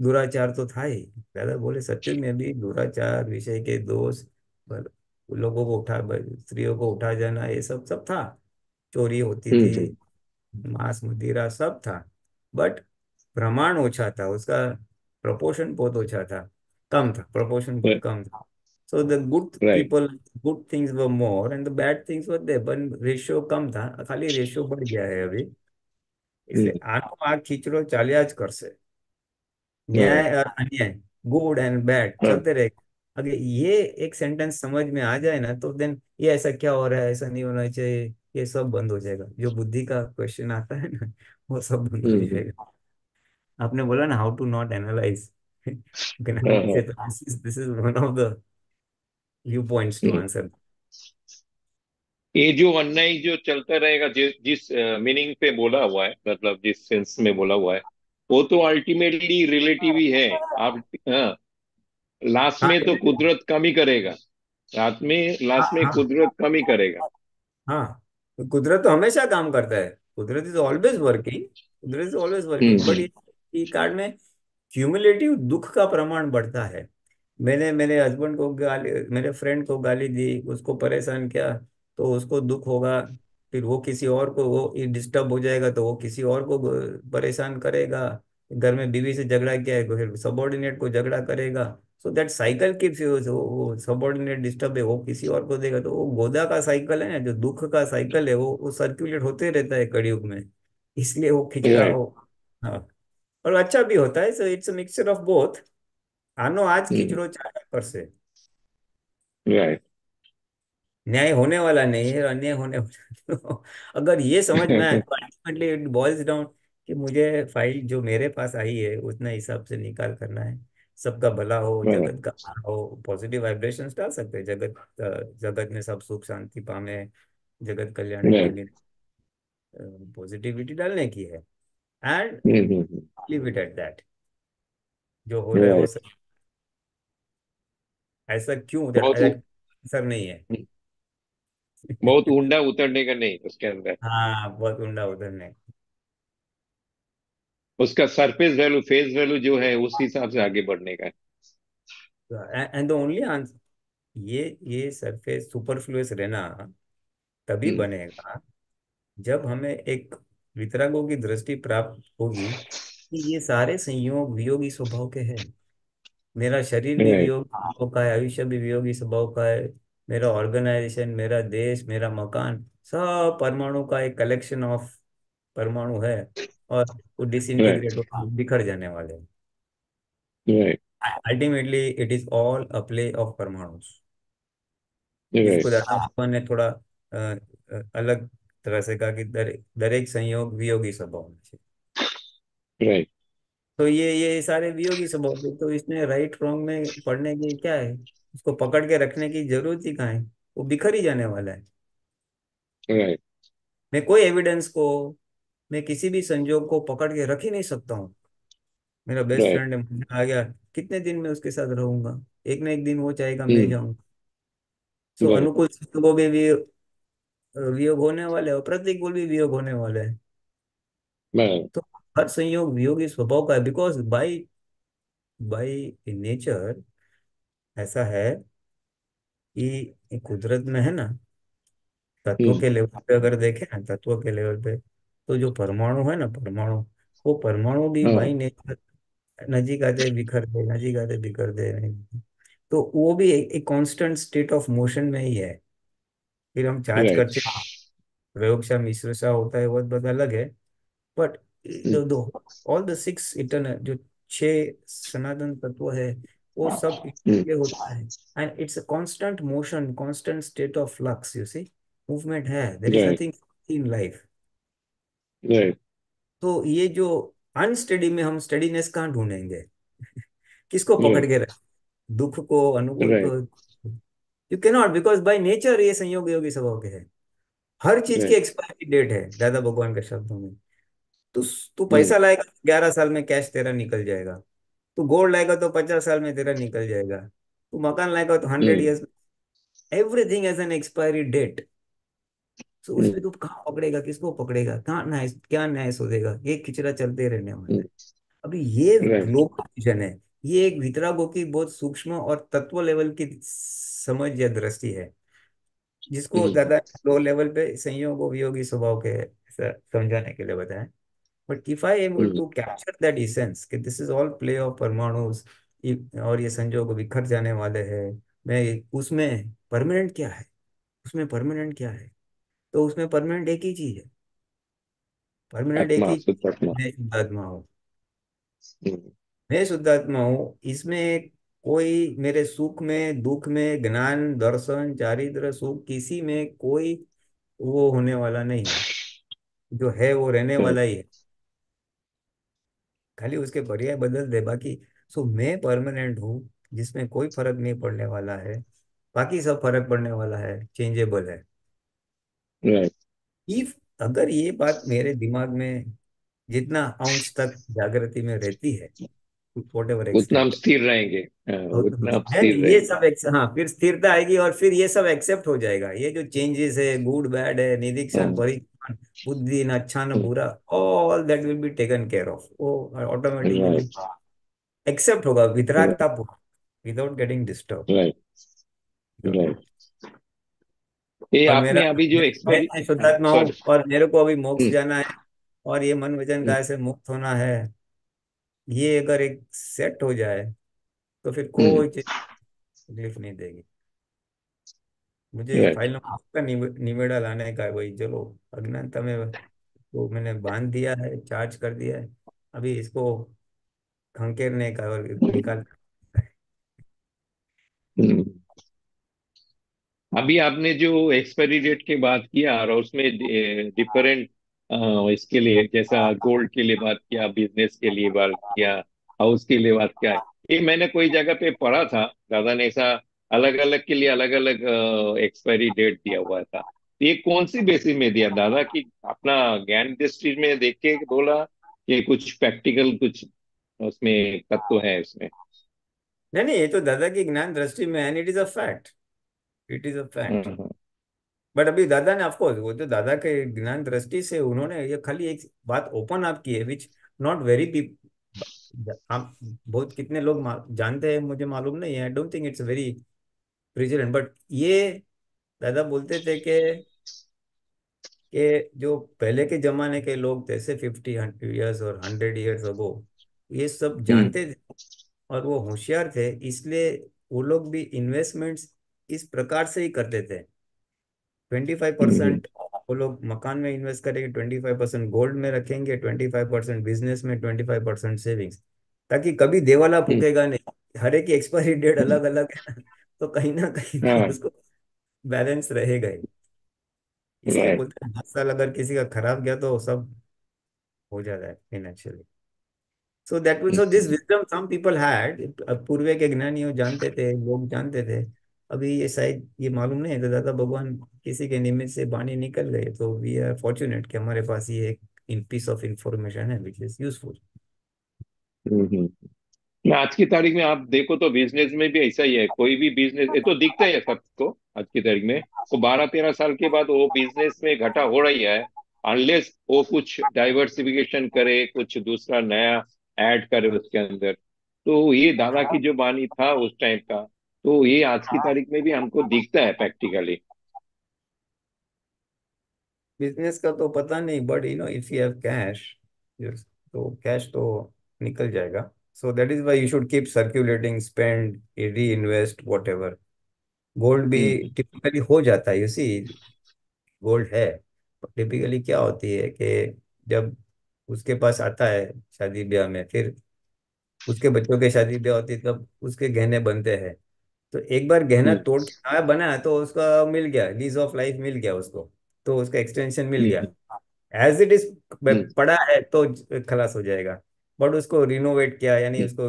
दुराचार तो था ही दादा बोले सतयुग में भी दुराचार विषय के दोष लोगों को उठा स्त्रियों को उठा जाना ये सब सब था चोरी होती हम्म, थी मांस मदिरा सब था बट प्रमाण ओछा था उसका प्रपोर्शन बहुत ओछा था कम था प्रपोर्शन बहुत कम था so the good people good things were more and the bad things were there but ratio कम था खाली रेशियो बढ़ गया है अभी એટલે આનો આ ખીચડો ચાલ્યા જ કરશે न्याय और अन्याय गुड एंड बैड चलते रहे अगर ये एक सेंटेंस समझ में आ जाए ना तो देन ये ऐसा क्या हो रहा है ऐसा नहीं होना चाहिए ये सब बंद हो जाएगा जो बुद्धि का क्वेश्चन आता है ना वो सब बंद हो जाएगा आपने बोला ना how to not analyse this is one of the viewpoints to answer ये जो अन्याय जो चलता रहेगा जिस जिस मीनिंग पे बोला हुआ है मतलब जिस सेंस में बोला हुआ है वो तो अल्टीमेटली रिलेटिव ही है आप हाँ, लास्ट में तो कुदरत कम ही करेगा रात में लास्ट में हाँ, हाँ। कुदरत कम ही करेगा हाँ तो कुदरत तो हमेशा काम करता है कुदरत इज ऑलवेज वर्किंग कुदरत इज ऑलवेज वर्किंग बट कार्ड में क्यूमुलेटिव दुख का प्रमाण बढ़ता है मैंने मेरे हस्बैंड को गाली मेरे फ्रेंड को गाली दी उसको परेशान किया तो उसको दुख होगा फिर वो किसी और को वो डिस्टर्ब हो जाएगा तो वो किसी और को परेशान करेगा घर में बीवी से झगड़ा किया है फिर सबॉर्डिनेट को झगड़ा करेगा सो दैट साइकिल की वो सबॉर्डिनेट डिस्टर्ब है वो किसी और को देगा तो वो गोदा का साइकिल है ना जो दुख का साइकिल है वो वो सर्क्यूलेट होते रहता है कड़ियुग में इसलिए वो रहा हो हाँ और अच्छा भी होता है so it's mixture of both आनो आज hmm. खिंच रो चाहे से राइट न्याय होने वाला नहीं है और अन्याय होने वाला तो अगर ये समझ में आए तो अल्टीमेटली इट बॉइल्स डाउन कि मुझे फाइल जो मेरे पास आई है उतना हिसाब से निकाल करना है सबका भला हो जगत हम्म। का हो पॉजिटिव वाइब्रेशन डाल सकते हैं जगत जगत में सब सुख शांति पामे जगत कल्याण के हम्म। लिए पॉजिटिविटी डालने की है and live it at that जो हो रहा है हम्म। ऐसा क्यों सर नहीं है बहुत ऊंडा उतरने का नहीं उसके अंदर हाँ बहुत ऊंडा उतरने उसका सरफेस वैल्यू फेस वैल्यू जो है उस हिसाब से आगे बढ़ने का एंड द ओनली आंसर ये ये सरफेस सुपरफ्लुअस रहना तभी हम्म। बनेगा जब हमें एक वितरकों की दृष्टि प्राप्त होगी कि ये सारे संयोग वियोगी स्वभाव के हैं मेरा शरीर भी वियोगी स्वभाव का है आयुष्य भी वियोगी स्वभाव का है मेरा ऑर्गेनाइजेशन मेरा देश मेरा मकान सब परमाणु का एक कलेक्शन ऑफ परमाणु है और वो डिसइंटीग्रेट होकर बिखर जाने वाले हैं ultimately it is all a play of परमाणु इसको अपन ने थोड़ा आ, अलग तरह से कहा कि दर, दरेक संयोग वियोगी स्वभाव में से तो ये ये सारे वियोगी स्वभाव तो इसने राइट रॉन्ग में पढ़ने के क्या है उसको पकड़ के रखने की जरूरत ही कहा है वो बिखर ही जाने वाला है मैं कोई एविडेंस को मैं किसी भी संजोग को पकड़ के रख ही नहीं सकता हूँ मेरा बेस्ट फ्रेंड आ गया कितने दिन में उसके साथ रहूंगा एक ना एक दिन वो चाहेगा मैं hmm. जाऊंगा तो अनुकूल संजोगों में भी वियोग होने वाले और प्रतिकूल भी वियोग होने वाले हैं तो हर संयोग वियोगी स्वभाव का है बिकॉज बाई बाई नेचर ऐसा है कि कुदरत में है ना तत्वों के लेवल पे अगर देखे ना तत्वों के लेवल पे तो जो परमाणु है ना परमाणु वो परमाणु भी बाई हाँ। नेचर नजीक आते बिखर दे नजीक आते बिखर दे तो वो भी एक कांस्टेंट स्टेट ऑफ मोशन में ही है फिर हम चार्ज करते हैं प्रयोगशाह मिश्रशाह होता है वह बहुत अलग है but all the six eternal जो छह सनातन तत्व है वो हाँ। सब इसलिए हम्म। होता है and it's a constant motion constant state of flux you see movement है there is nothing in life right तो ये जो अनस्टडी में हम स्टडीनेस कहां ढूंढेंगे किसको hmm. पकड़ के रख दुख को अनुकूल को you can not because by nature ये संयोग योगी स्वभाव के है हर चीज की एक्सपायरी डेट है दादा भगवान के शब्दों में तो तू hmm. पैसा लाएगा ग्यारह साल में कैश तेरा निकल जाएगा तू गोल्ड लाएगा तो पचास साल में तेरा निकल जाएगा तू मकान लाएगा तो hundred years everything as an expiry date so उसमें तू कहाँ पकड़ेगा किसको पकड़ेगा कहाँ न्याय क्या न्याय सोचेगा ये खिचड़ा चलते रहने वाले हम्म। अभी ये ग्लोबल विजन है ये एक वितरागो की बहुत सूक्ष्म और तत्व लेवल की समझ या दृष्टि है जिसको ज्यादा लो लेवल पे संयोग वियोगी स्वभाव के समझाने के लिए बताया but if I able to capture that essence कि this is all play of परमाणुस और ये संजोग बिखर जाने वाले हैं मैं उसमें परमानेंट क्या है उसमें परमानेंट क्या है तो उसमें परमानेंट एक ही चीज है परमानेंट एक ही मैं शुद्धात्मा हूँ hmm. मैं शुद्धात्मा हूँ इसमें कोई मेरे सुख में दुख में ज्ञान दर्शन चारित्र सुख किसी में कोई वो होने वाला नहीं जो है वो रहने hmm. वाला ही है खाली उसके पर्याय बदल दे बाकी सो मैं परमानेंट हूँ जिसमें कोई फर्क नहीं पड़ने वाला है बाकी सब फर्क पड़ने वाला है चेंजेबल है right. इफ अगर ये बात मेरे दिमाग में जितना अंश तक जागृति में रहती है उतना स्थिर रहेंगे हाँ, उतना स्थिर ये सब हाँ फिर स्थिरता आएगी और फिर ये सब एक्सेप्ट हो जाएगा ये जो चेंजेस है गुड बैड है निरीक्षण हाँ। परीक्षण बुद्धि अच्छा ना बुरा all that will be taken care of वो ऑटोमेटिकली एक्सेप्ट होगा विद्रागता पूर्ण विदाउट गेटिंग डिस्टर्ब ये आपने मेरा, अभी जो एक्सपीरियंस ना और मेरे को अभी मोक्ष hmm. जाना है और ये मन वचन गाय hmm. से मुक्त होना है ये अगर एक सेट हो जाए तो फिर hmm. कोई चीज तकलीफ नहीं देगी मुझे ये फाइल नंबर आपका निम- निमेड़ा लाने का है वही चलो अज्ञानता तो में तो मैंने बांध दिया है चार्ज कर दिया है अभी इसको खंकेरने का और निकाल हम्म। अभी आपने जो एक्सपायरी डेट की बात किया और उसमें डिफरेंट इसके लिए जैसा गोल्ड के लिए बात किया बिजनेस के लिए बात किया हाउस के लिए बात किया ये मैंने कोई जगह पे पढ़ा था दादा ने ऐसा अलग अलग के लिए अलग अलग एक्सपायरी डेट दिया हुआ था तो ये कौन सी बेसिस में दिया दादा कि अपना ज्ञान दृष्टि में देख के बोला कि कुछ प्रैक्टिकल कुछ उसमें तत्व है इसमें नहीं नहीं ये तो दादा की ज्ञान दृष्टि में and it is a fact it is a fact but अभी दादा ने ऑफकोर्स वो तो दादा के ज्ञान दृष्टि से उन्होंने ये खाली एक बात ओपन आप की है विच नॉट वेरी हम बहुत कितने लोग जानते हैं मुझे मालूम नहीं है I don't think it's very precedent but ये दादा बोलते थे कि कि जो पहले के जमाने के लोग थे से फिफ्टी ईयर्स और हंड्रेड ईयर्स अगो ये सब हम्म। जानते थे और वो होशियार थे इसलिए वो लोग भी इन्वेस्टमेंट्स इस प्रकार से ही करते थे ट्वेंटी फाइव परसेंट वो लोग मकान में इन्वेस्ट करेंगे ट्वेंटी फाइव परसेंट गोल्ड में रखेंगे ट्वेंटी फाइव परसेंट बिजनेस में ट्वेंटी फाइव परसेंट सेविंग्स ताकि कभी देवाला हम्म। फूकेगा नहीं हर एक एक्सपायरी डेट अलग अलग है तो कहीं ना कहीं ना हाँ। उसको बैलेंस रहेगा ही इसलिए right. बोलते हैं हर साल अगर किसी का खराब गया तो सब हो जाता है financially so that so this wisdom some people had पूर्व के ज्ञानी जानते थे लोग जानते थे अभी ये शायद ये मालूम नहीं है तो दादा भगवान किसी के निमित्त से बाणी निकल गए तो वी आर फॉर्चुनेट कि हमारे पास ये एक पीस ऑफ इंफॉर्मेशन है विच इज यूजफुल आज की तारीख में आप देखो तो बिजनेस में भी ऐसा ही है कोई भी बिजनेस तो दिखता है सबको आज की तारीख में तो बारह तेरह साल के बाद वो बिजनेस में घटा हो रही है अनलेस वो कुछ डाइवर्सिफिकेशन करे कुछ दूसरा नया ऐड करे उसके अंदर तो ये दादा की जो बानी था उस टाइम का तो ये आज की तारीख में भी हमको दिखता है प्रैक्टिकली बिजनेस का तो पता नहीं but you know if you have cash तो कैश तो निकल जाएगा So that is why you should keep circulating, spend, reinvest, whatever. Gold भी टिपिकली hmm. हो जाता है यू सी गोल्ड है टिपिकली क्या होती है कि जब उसके पास आता है शादी ब्याह में फिर उसके बच्चों के शादी ब्याह होती है तब उसके गहने बनते हैं तो एक बार गहना hmm. तोड़ के आया बना तो उसका मिल गया लीज ऑफ लाइफ मिल गया उसको तो उसका एक्सटेंशन मिल गया एज इट इज पड़ा है तो खलास हो जाएगा बट उसको रिनोवेट किया यानी उसको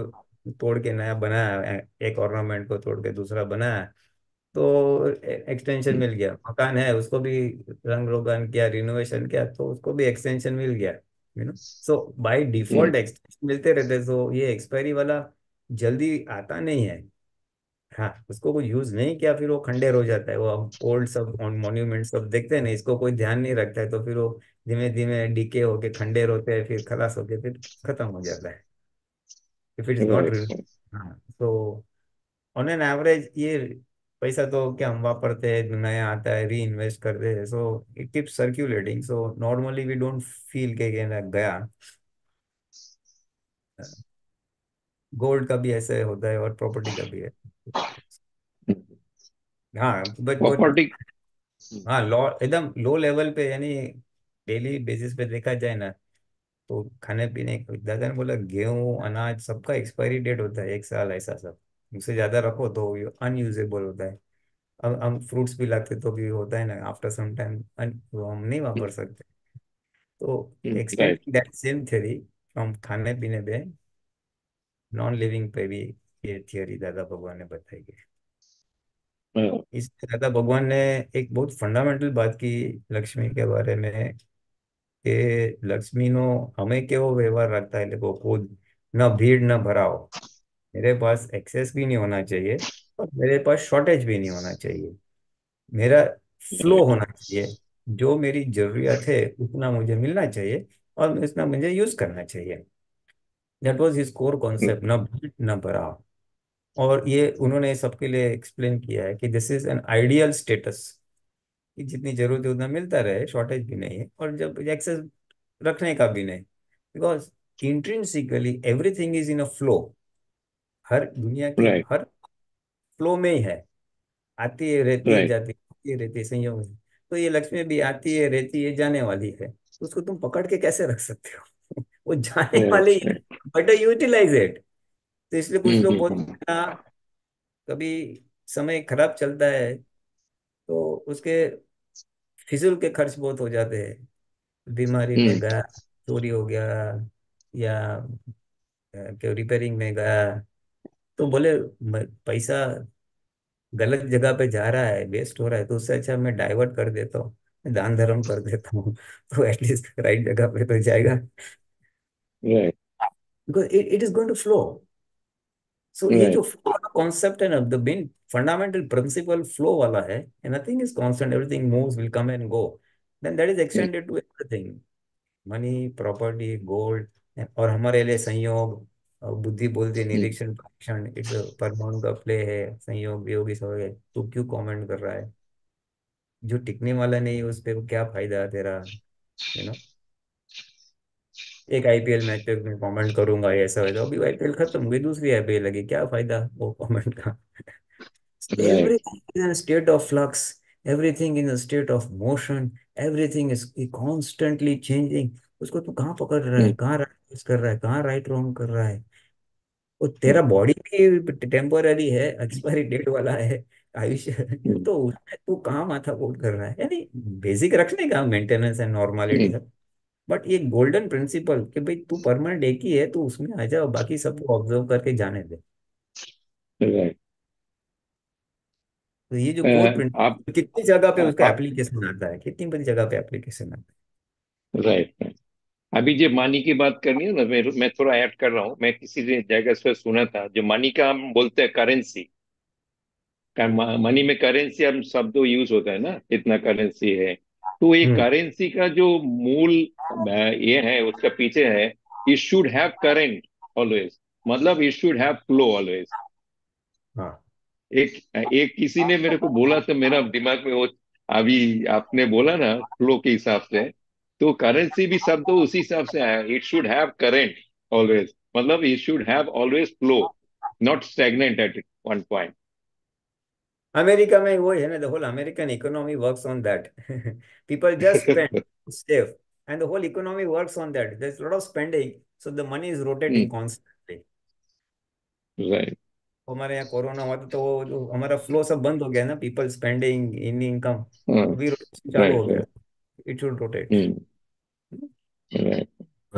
तोड़ के नया बनाया एक ऑर्नामेंट को तोड़ के दूसरा बनाया तो एक्सटेंशन मिल गया मकान है उसको भी रंग रोगन किया रिनोवेशन किया तो उसको भी एक्सटेंशन मिल गया you know so by default extension मिलते रहते सो ये एक्सपायरी वाला जल्दी आता नहीं है हाँ उसको कोई यूज नहीं किया फिर वो खंडेर हो जाता है वो ओल्ड सब मोन्यूमेंट सब देखते हैं ना इसको कोई ध्यान नहीं रखता है तो फिर वो धीमे धीमे डीके होके खंडेर होते हैं फिर खलास होके फिर खत्म हो जाता है इफ इट इज नॉट तो ऑन एन एवरेज ये पैसा तो क्या हम वापरते हैं नया आता है री इन्वेस्ट करते हैं so it keep circulating so normally we don't feel के गया गोल्ड हाँ, का भी ऐसे होता है और प्रॉपर्टी का भी है हाँ बट प्रॉपर्टी हाँ लो एकदम लो लेवल पे यानी डेली बेसिस पे देखा जाए ना तो खाने पीने दादा ने बोला गेहूं अनाज सबका एक्सपायरी डेट होता है एक साल ऐसा सब उससे ज्यादा रखो तो ये अनयूजेबल होता है अब हम फ्रूट्स भी लाते तो भी होता है ना आफ्टर सम टाइम वो हम नहीं वापर सकते तो राइट दैट सेम थ्योरी हम खाने पीने पे नॉन लिविंग पे भी ये थियोरी दादा भगवान ने बताई है हाँ। इस दादा भगवान ने एक बहुत फंडामेंटल बात की लक्ष्मी के बारे में लक्ष्मी नो हमें કેવો व्यवहार रखता है देखो खुद न भीड़ न भराओ मेरे पास एक्सेस भी नहीं होना चाहिए और मेरे पास शॉर्टेज भी नहीं होना चाहिए मेरा फ्लो होना चाहिए जो मेरी जरूरत है उतना मुझे मिलना चाहिए और उतना मुझे यूज करना चाहिए that was his core concept न भीड़ न भराओ और ये उन्होंने सबके लिए एक्सप्लेन किया है कि this is an ideal status कि जितनी जरूरत है उतना मिलता रहे शॉर्टेज भी नहीं है और जब एक्सेस रखने का भी नहीं because intrinsically everything is in a flow हर दुनिया की right. हर फ्लो में ही है आती है रहती right. है जाती है रहती है संयोग में तो ये लक्ष्मी भी आती है रहती है जाने वाली है उसको तुम पकड़ के कैसे रख सकते हो वो जाने right. वाली बट यूटिलाइज इट तो इसलिए कुछ हम्म, लोग हम्म, बहुत हम्म। हाँ, कभी समय खराब चलता है तो उसके फिजुल के खर्च बहुत हो जाते हैं बीमारी में गया चोरी हो गया या क्यों रिपेयरिंग में गया तो बोले पैसा गलत जगह पे जा रहा है वेस्ट हो रहा है तो उससे अच्छा मैं डाइवर्ट कर देता हूँ दान धर्म कर देता हूँ तो एटलीस्ट राइट जगह पे तो जाएगा it is going to flow so ये जो फ्लो वाला कॉन्सेप्ट है ना the main fundamental principle flow वाला है nothing is constant everything moves will come and go then that is extended to everything money property gold और हमारे लिए संयोग बुद्धि बोलती निरीक्षण परीक्षण इट्स परमाणु का प्ले है संयोग वियोग है तू क्यों कमेंट कर रहा है जो टिकने वाला नहीं उस पे क्या फायदा तेरा यू नो एक आईपीएल मैच पे मैं कमेंट करूंगा ऐसा वैसा अभी आईपीएल खत्म हुई दूसरी आईपीएल लगी क्या फायदा वो कमेंट का everything in state of flux everything in state of motion everything is constantly changing उसको तू कहाँ पकड़ रहा है hmm. कहाँ राइट कर रहा है कहाँ राइट रॉन्ग कर रहा है वो तेरा बॉडी भी टेम्पोरली है एक्सपायरी डेट वाला है आयुष्य hmm. तो तू कहाँ माथा बोल कर रहा है यानी बेसिक रखने का मेंटेनेंस एंड नॉर्मलिटी का बट ये गोल्डन प्रिंसिपल कि भाई तू परमानेंट एक ही है तो उसमें आ जाओ बाकी सबको ऑब्जर्व करके जाने दे राइट तो ये जो कोर आप कितनी जगह पे हाँ, उसका एप्लीकेशन आता है कितनी बड़ी जगह पे एप्लीकेशन आता है राइट राइट अभी जो मानी की बात करनी है ना मैं मैं थोड़ा ऐड कर रहा हूँ मैं किसी जगह से सुना था जो मानी का हम बोलते हैं करेंसी मनी में करेंसी हम शब्द यूज होता है ना इतना करेंसी है तो ये करेंसी हम्म। का जो मूल ये है उसका पीछे है it should have current always मतलब it should have flow always एक एक किसी ने मेरे को बोला तो मेरा दिमाग में वो अभी आपने बोला ना फ्लो के हिसाब से तो करेंसी भी शब्द तो उसी हिसाब से आया it should have current always मतलब it should have always flow not stagnant at one point અમેરિકામાં એવું હોય છે ને the whole American economy works on that people just spend save and the whole economy works on that there is lot of spending so the money is rotating constantly right हमारे यहाँ corona हुआ तो वो हमारा flow सब बंद हो गया ना पीपल स्पेंडिंग इन इनकम चालू हो गया इट शुड रोटेट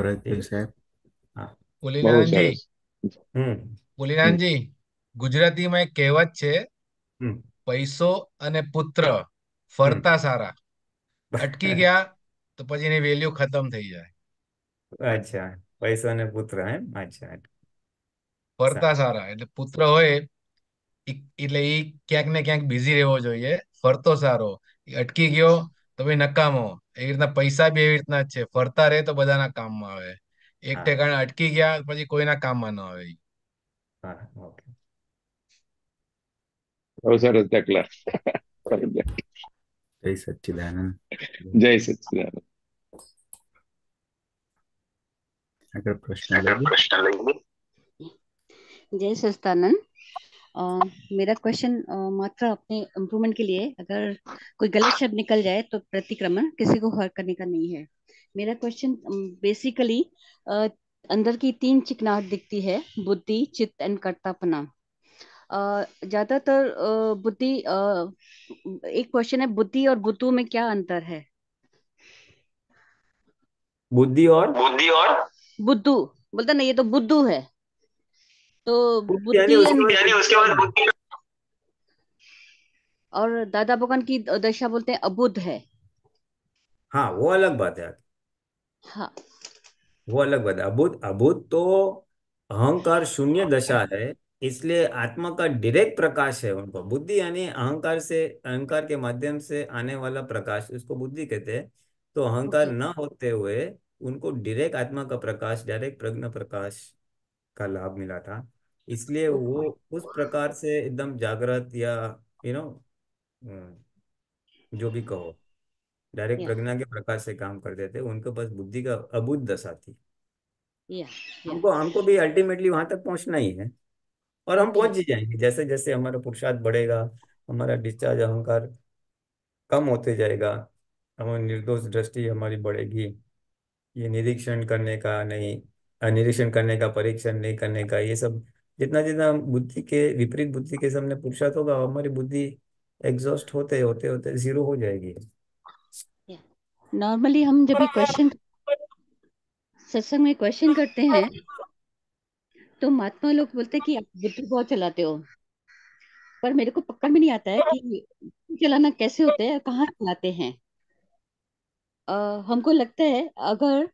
રાઈટ પુલિરાનજી પુલિરાનજી ગુજરાતીમાં એક કહેવત છે પૈસો અને પુત્ર ફરતા સારા અટકી ગયા તો પછી એની વેલ્યુ ખતમ થઈ જાય અચ્છા પૈસો અને પુત્ર એમ અચ્છા ફરતા સારા એટલે પુત્ર હોય એટલે એ ક્યાંક ને ક્યાંક બિઝી રહેવો જોઈએ ફરતો સારો અટકી ગયો તો ભાઈ નકામો એવી રીતના પૈસા બી એવી રીતના જ છે ફરતા રહે તો બધાના કામમાં આવે એક ટેકાણે અટકી ગયા પછી કોઈના કામમાં ન આવે ઓકે अवसरच टाकला जय सच्चिदानंद जय सच्चिदानंद अगर प्रश्न प्रश्न जय सच्चिदानंद Uh, मेरा क्वेश्चन uh, मात्र अपने इम्प्रूवमेंट के लिए अगर कोई गलत शब्द निकल जाए तो प्रतिक्रमण किसी को हर करने का नहीं है मेरा क्वेश्चन बेसिकली um, uh, अंदर की तीन चिकनाहट दिखती है बुद्धि चित्त एंड कर्तापना ज्यादातर बुद्धि एक क्वेश्चन है बुद्धि और बुद्धू में क्या अंतर है बुद्धि और बुद्धि और बुद्धू बोलते ना ये तो बुद्धू है तो बुद्धि और दादा भगवान की दशा बोलते हैं अबुद्ध है हाँ वो अलग बात है हाँ वो अलग बात है अबुद्ध अबुद्ध तो अहंकार शून्य दशा है इसलिए आत्मा का डायरेक्ट प्रकाश है उनको बुद्धि यानी अहंकार से अहंकार के माध्यम से आने वाला प्रकाश उसको बुद्धि कहते हैं तो अहंकार न होते हुए उनको डायरेक्ट आत्मा का प्रकाश डायरेक्ट प्रज्ञ प्रकाश का लाभ मिला था इसलिए वो उस प्रकार से एकदम जागृत या यू नो हम्म, जो भी कहो डायरेक्ट प्रज्ञा के प्रकाश से काम कर देते उनके पास बुद्धि का अबुद्ध दशा थी हमको हमको भी अल्टीमेटली वहां तक पहुंचना ही है और हम पहुंच ही जाएंगे जैसे जैसे हमारा पुरुषार्थ बढ़ेगा हमारा डिस्चार्ज अहंकार कम होते जाएगा हमारी निर्दोष दृष्टि हमारी बढ़ेगी ये निरीक्षण करने का नहीं निरीक्षण करने का परीक्षण नहीं करने का ये सब जितना जितना बुद्धि के विपरीत बुद्धि के सामने पुरुषार्थ होगा हमारी बुद्धि एग्जॉस्ट होते होते होते जीरो हो जाएगी नॉर्मली हम जब भी क्वेश्चन सत्संग में क्वेश्चन करते हैं तो महात्मा लोग बोलते हैं कि आप बुद्धि बहुत चलाते हो पर मेरे को पक्का भी नहीं आता है कि चलाना कैसे होता है कहाँ चलाते हैं हमको लगता है अगर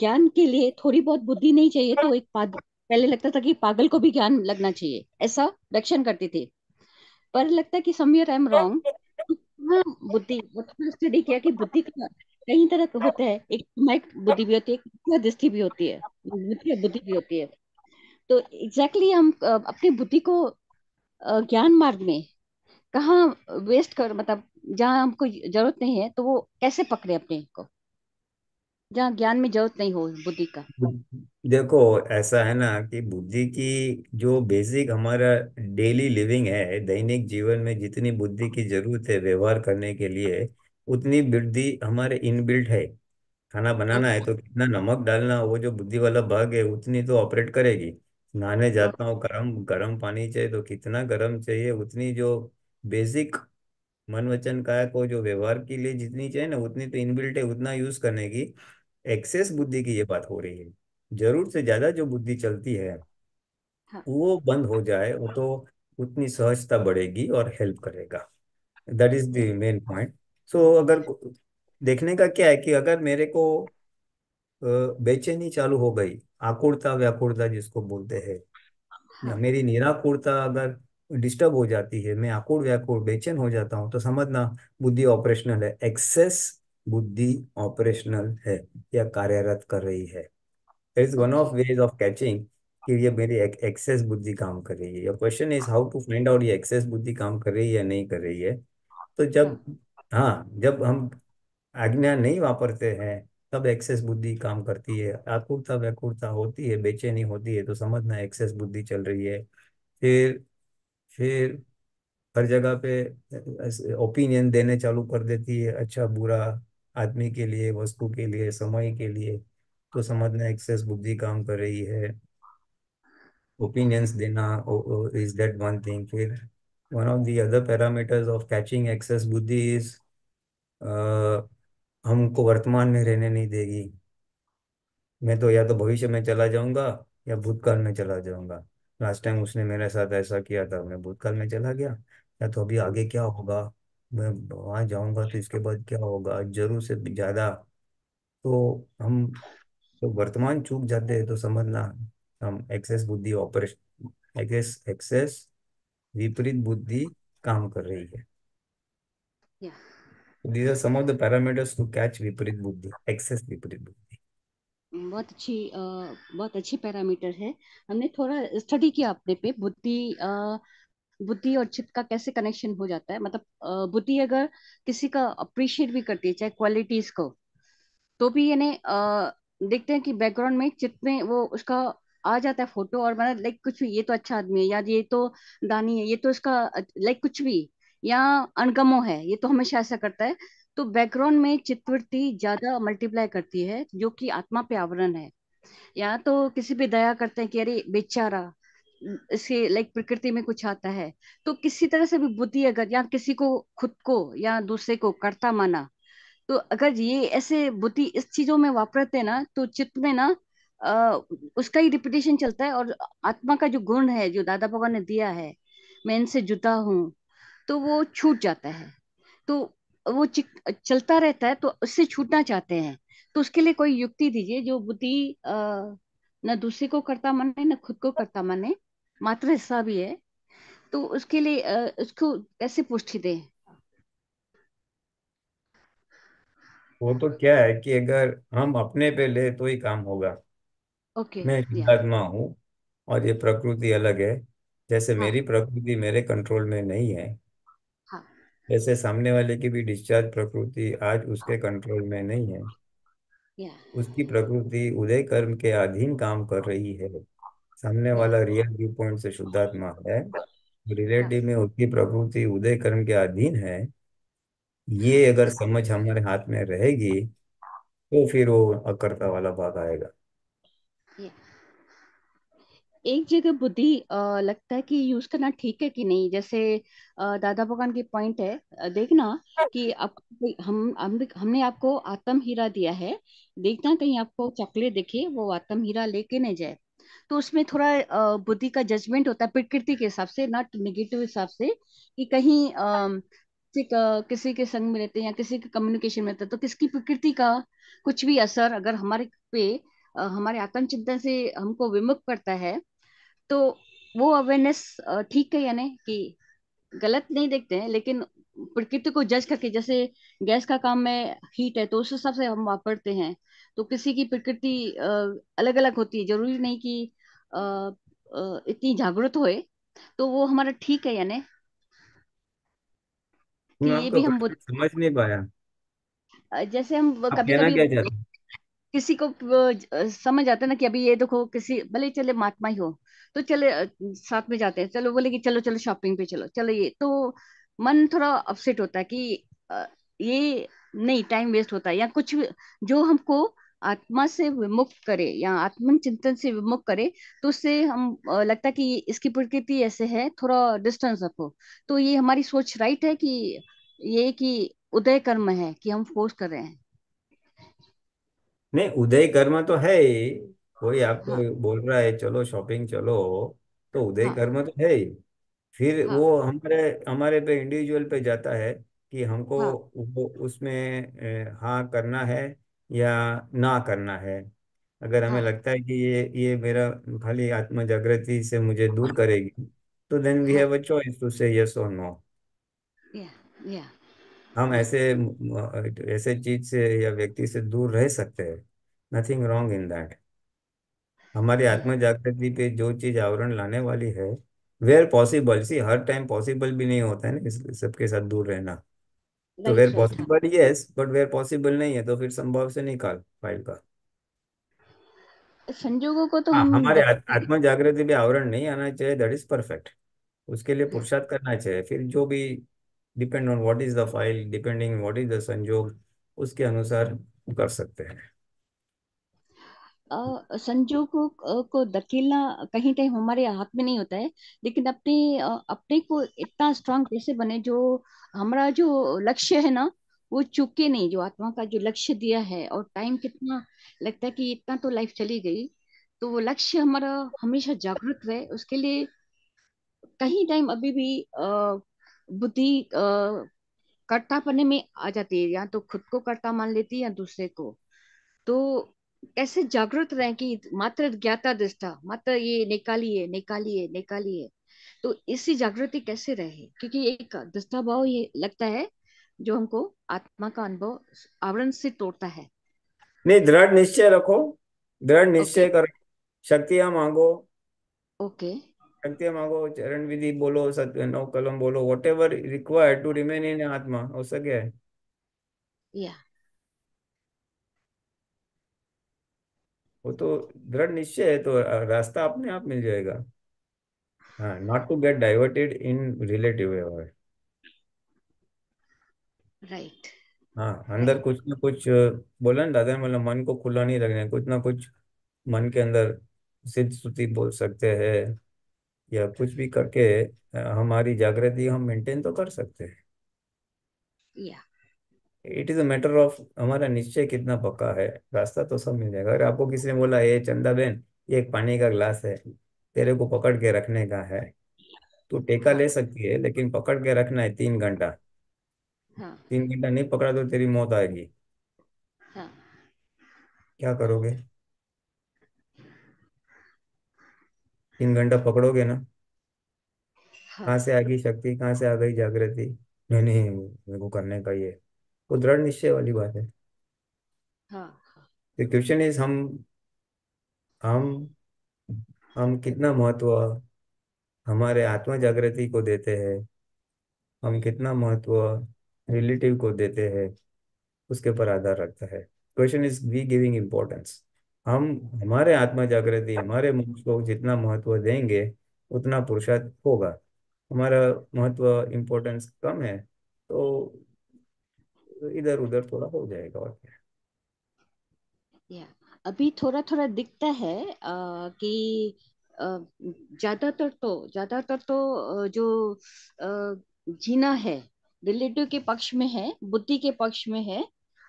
ज्ञान के लिए थोड़ी बहुत बुद्धि नहीं चाहिए तो एक पागल पहले लगता था कि पागल को भी ज्ञान लगना चाहिए ऐसा रक्षण करती थी पर लगता है कि समयर आई एम रॉन्ग तो बुद्धि स्टडी मतलब किया कि बुद्धि का कई तरह का होता है एक माइक बुद्धि भी होती है दृष्टि भी होती है बुद्धि भी होती है तो एग्जैक्टली exactly हम अपनी बुद्धि को ज्ञान मार्ग में कहा वेस्ट कर मतलब जहाँ हमको जरूरत नहीं है तो वो कैसे पकड़े अपने को जहाँ ज्ञान में जरूरत नहीं हो बुद्धि का देखो ऐसा है ना कि बुद्धि की जो बेसिक हमारा डेली लिविंग है दैनिक जीवन में जितनी बुद्धि की जरूरत है व्यवहार करने के लिए उतनी बुद्धि हमारे इनबिल्ट है खाना बनाना है हाँ। तो कितना नमक डालना वो जो बुद्धि वाला भाग है उतनी तो ऑपरेट करेगी नहाने हाँ। जाता हूँ गर्म गर्म पानी चाहिए तो कितना गर्म चाहिए उतनी जो बेसिक मन वचन काय को जो व्यवहार के लिए जितनी चाहिए ना उतनी तो इनबिल्ट है उतना यूज करने की एक्सेस बुद्धि की ये बात हो रही है जरूर से ज्यादा जो बुद्धि चलती है हाँ। वो बंद हो जाए वो तो उतनी सहजता बढ़ेगी और हेल्प करेगा that is the main point so अगर देखने का क्या है कि अगर मेरे को बेचैनी चालू हो गई आकुड़ता व्याकुड़ता जिसको बोलते हैं हाँ। मेरी निराकुड़ता अगर डिस्टर्ब हो जाती है मैं आकुड़ व्याकुड़ बेचैन हो जाता हूँ तो समझना बुद्धि ऑपरेशनल है एक्सेस बुद्धि ऑपरेशनल है या कार्यरत कर रही है it's one of ways of catching कि ये मेरी एक, एक्सेस बुद्धि काम कर रही है question is how to find out ये एक्सेस बुद्धि काम कर रही है या नहीं कर रही है तो जब हाँ। हाँ जब हम आज्ञा नहीं वापरते हैं तब एक्सेस बुद्धि काम करती है आकुलता व्याकुलता होती है बेचैनी होती है तो समझना एक्सेस बुद्धि चल रही है फिर फिर हर जगह पे ओपिनियन देने चालू कर देती है अच्छा बुरा आदमी के लिए वस्तु के लिए समय के लिए तो समझना एक्सेस बुद्धि काम कर रही है ओपिनियंस देना इज दैट वन थिंग फिर one of the other parameters of catching excess बुद्धि इज आ, हमको वर्तमान में रहने नहीं देगी मैं तो या तो भविष्य में चला जाऊंगा या भूतकाल में चला जाऊंगा लास्ट टाइम उसने मेरे साथ ऐसा किया था मैं भूतकाल में चला गया या तो अभी आगे क्या होगा मैं वहां जाऊंगा तो इसके बाद क्या होगा जरूर से ज्यादा तो हम तो वर्तमान चूक जाते हैं तो समझना हम एक्सेस बुद्धि ऑपरेशन एक्सेस एक्सेस विपरीत बुद्धि काम कर रही है yeah. These are some of the parameters to catch विपरीत बुद्धि, excess विपरीत बुद्धि. Hmm, बहुत अच्छी बहुत अच्छी पैरामीटर है हमने थोड़ा स्टडी किया अपने पे बुद्धि बुद्धि और चित्त का कैसे कनेक्शन हो जाता है मतलब बुद्धि अगर किसी का अप्रिशिएट भी करती है चाहे क्वालिटीज को तो भी यानी देखते हैं कि बैकग्राउंड में चित्त में वो उसका आ जाता है फोटो और मतलब लाइक कुछ भी ये तो अच्छा आदमी है यार ये तो दानी है ये तो उसका लाइक कुछ भी या अनगमो है ये तो हमेशा ऐसा करता है तो बैकग्राउंड में चित्तवृत्ति ज्यादा मल्टीप्लाई करती है जो कि आत्मा पे आवरण है या तो किसी पे दया करते हैं कि अरे बेचारा इसके लाइक प्रकृति में कुछ आता है तो किसी तरह से भी बुद्धि अगर या किसी को खुद को या दूसरे को करता माना तो अगर ये ऐसे बुद्धि इस चीजों में वापरते ना तो चित्त में ना उसका ही रिपीटेशन चलता है और आत्मा का जो गुण है जो दादा भगवान ने दिया है मैं इनसे जुदा हूँ तो वो छूट जाता है तो वो चलता रहता है तो उससे छूटना चाहते हैं तो उसके लिए कोई युक्ति दीजिए जो बुद्धि न दूसरे को करता माने न खुद को करता माने मात्र हिस्सा भी है तो उसके लिए उसको कैसे पुष्टि दे वो तो क्या है कि अगर हम अपने पे ले तो ही काम होगा ओके मैं आत्मा हूँ और ये प्रकृति अलग है जैसे हाँ। मेरी प्रकृति मेरे कंट्रोल में नहीं है जैसे सामने वाले की भी डिस्चार्ज प्रकृति आज उसके कंट्रोल में नहीं है उसकी प्रकृति उदय कर्म के अधीन काम कर रही है सामने वाला रियल व्यू पॉइंट से शुद्धात्मा है रिलेटिव में उसकी प्रकृति उदय कर्म के अधीन है ये अगर समझ हमारे हाथ में रहेगी तो फिर वो अकर्ता वाला भाग आएगा एक जगह बुद्धि लगता है कि यूज करना ठीक है कि नहीं जैसे दादा भगवान की पॉइंट है देखना कि आप हम, हम हमने आपको आत्म हीरा दिया है देखना कहीं आपको चॉकलेट देखे वो आत्म हीरा लेके नहीं जाए तो उसमें थोड़ा बुद्धि का जजमेंट होता है प्रकृति के हिसाब से नॉट निगेटिव हिसाब से कि कहीं अः किसी का किसी के संग में रहते हैं या किसी के कम्युनिकेशन में रहते तो किसकी प्रकृति का कुछ भी असर अगर हमारे पे हमारे आत्म चिंतन से हमको विमुख करता है तो वो अवेयरनेस ठीक है यानी कि गलत नहीं देखते हैं लेकिन प्रकृति को जज करके जैसे गैस का काम में हीट है तो उस हिसाब से हम वापरते हैं तो किसी की प्रकृति अलग अलग होती है जरूरी नहीं कि इतनी जागृत होए तो वो हमारा ठीक है यानी कि तो ये भी हम समझ नहीं पाया जैसे हम कभी कभी किसी को समझ आता है ना कि अभी ये देखो किसी भले चले महात्मा ही हो तो चले साथ में जाते हैं चलो बोले कि चलो चलो शॉपिंग पे चलो चलो ये तो मन थोड़ा अपसेट होता है कि ये नहीं टाइम वेस्ट होता है या कुछ जो हमको आत्मा से विमुक्त करे या आत्मन चिंतन से विमुक्त करे तो उससे हम लगता है कि इसकी प्रकृति ऐसे है थोड़ा डिस्टेंस रखो तो ये हमारी सोच राइट है कि ये कि उदय कर्म है कि हम फोर्स कर रहे हैं नहीं उदय कर्म तो है ही कोई आपको हाँ। बोल रहा है चलो शॉपिंग चलो तो उदय हाँ कर्म तो है ही फिर हाँ। वो हमारे हमारे पे इंडिविजुअल पे जाता है कि हमको हाँ। वो उसमें हाँ करना है या ना करना है अगर हमें हाँ लगता है कि ये ये मेरा खाली आत्म जागृति से मुझे दूर करेगी तो then we have a choice to say yes और नो या या हम ऐसे ऐसे चीज से या व्यक्ति से दूर रह सकते हैं नथिंग रॉन्ग इन दैट हमारी हम्म। आत्म जागृति पे जो चीज आवरण लाने वाली है वेयर पॉसिबल सी हर टाइम पॉसिबल भी नहीं होता है ना इस सबके साथ दूर रहना तो where possible yes but where possible नहीं है तो फिर संभव से निकाल फाइल का संजोगों को तो हाँ, हमारे आत्म जागृति पे आवरण नहीं आना चाहिए दैट इज परफेक्ट उसके लिए पुरुषार्थ करना चाहिए फिर जो भी depend on what is the file depending what is the संजोग उसके अनुसार कर सकते हैं संजोग को, को धकेलना कहीं कहीं हमारे हाथ में नहीं होता है लेकिन अपने अपने को इतना स्ट्रांग कैसे बने जो हमारा जो लक्ष्य है ना वो चुके नहीं जो आत्मा का जो लक्ष्य दिया है और टाइम कितना लगता है कि इतना तो लाइफ चली गई तो वो लक्ष्य हमारा हमेशा जागृत रहे उसके लिए कहीं टाइम अभी भी बुद्धि कर्ता पने में आ जाती है या तो खुद को कर्ता मान लेती है या दूसरे को तो ऐसे जागृत रहे कि मात्र ज्ञाता दृष्टा मात्र ये निकालिए निकालिए निकालिए तो इसी जागृति कैसे रहे क्योंकि एक दृष्टा भाव ये लगता है जो हमको आत्मा का अनुभव आवरण से तोड़ता है नहीं दृढ़ निश्चय रखो दृढ़ निश्चय okay. करो शक्तियां मांगो ओके okay. शक्ति मांगो चरण विधि बोलो सत्य नौ कलम बोलो whatever required to remain in आत्मा हो सके है yeah. वो तो दृढ़ निश्चय है तो रास्ता अपने आप मिल जाएगा हाँ not to get diverted in relative ever right हाँ अंदर right. कुछ ना कुछ बोला ना दादा मतलब मन को खुला नहीं रखना कुछ ना कुछ मन के अंदर सिद्ध स्तुति बोल सकते हैं या कुछ भी करके हमारी जागृति हम मेंटेन तो कर सकते हैं it is a matter of हमारा निश्चय कितना पक्का है रास्ता तो सब मिल जाएगा अगर आपको किसी ने बोला ये चंदा बहन ये एक पानी का ग्लास है तेरे को पकड़ के रखने का है तो टेका ले हाँ। सकती है लेकिन पकड़ के रखना है तीन घंटा हाँ। तीन घंटा नहीं पकड़ा तो तेरी मौत आएगी हाँ। क्या करोगे तीन घंटा पकड़ोगे ना हाँ। कहा से आ गई शक्ति कहाँ से आ गई जागृति नहीं नहीं मेरे को करने का ये वो दृढ़ निश्चय वाली बात है तो क्वेश्चन इज हम हम हम कितना महत्व हमारे आत्म जागृति को देते हैं हम कितना महत्व रिलेटिव को देते हैं उसके ऊपर आधार रखता है question is we giving importance हम हमारे आत्मा जागृति हमारे मोक्ष को जितना महत्व देंगे उतना पुरुषार्थ होगा हमारा महत्व इम्पोर्टेंस कम है तो इधर उधर थोड़ा हो जाएगा और क्या yeah. अभी थोड़ा थोड़ा दिखता है आ, कि ज्यादातर तो ज्यादातर तो जो जीना है रिलेटिव के पक्ष में है बुद्धि के पक्ष में है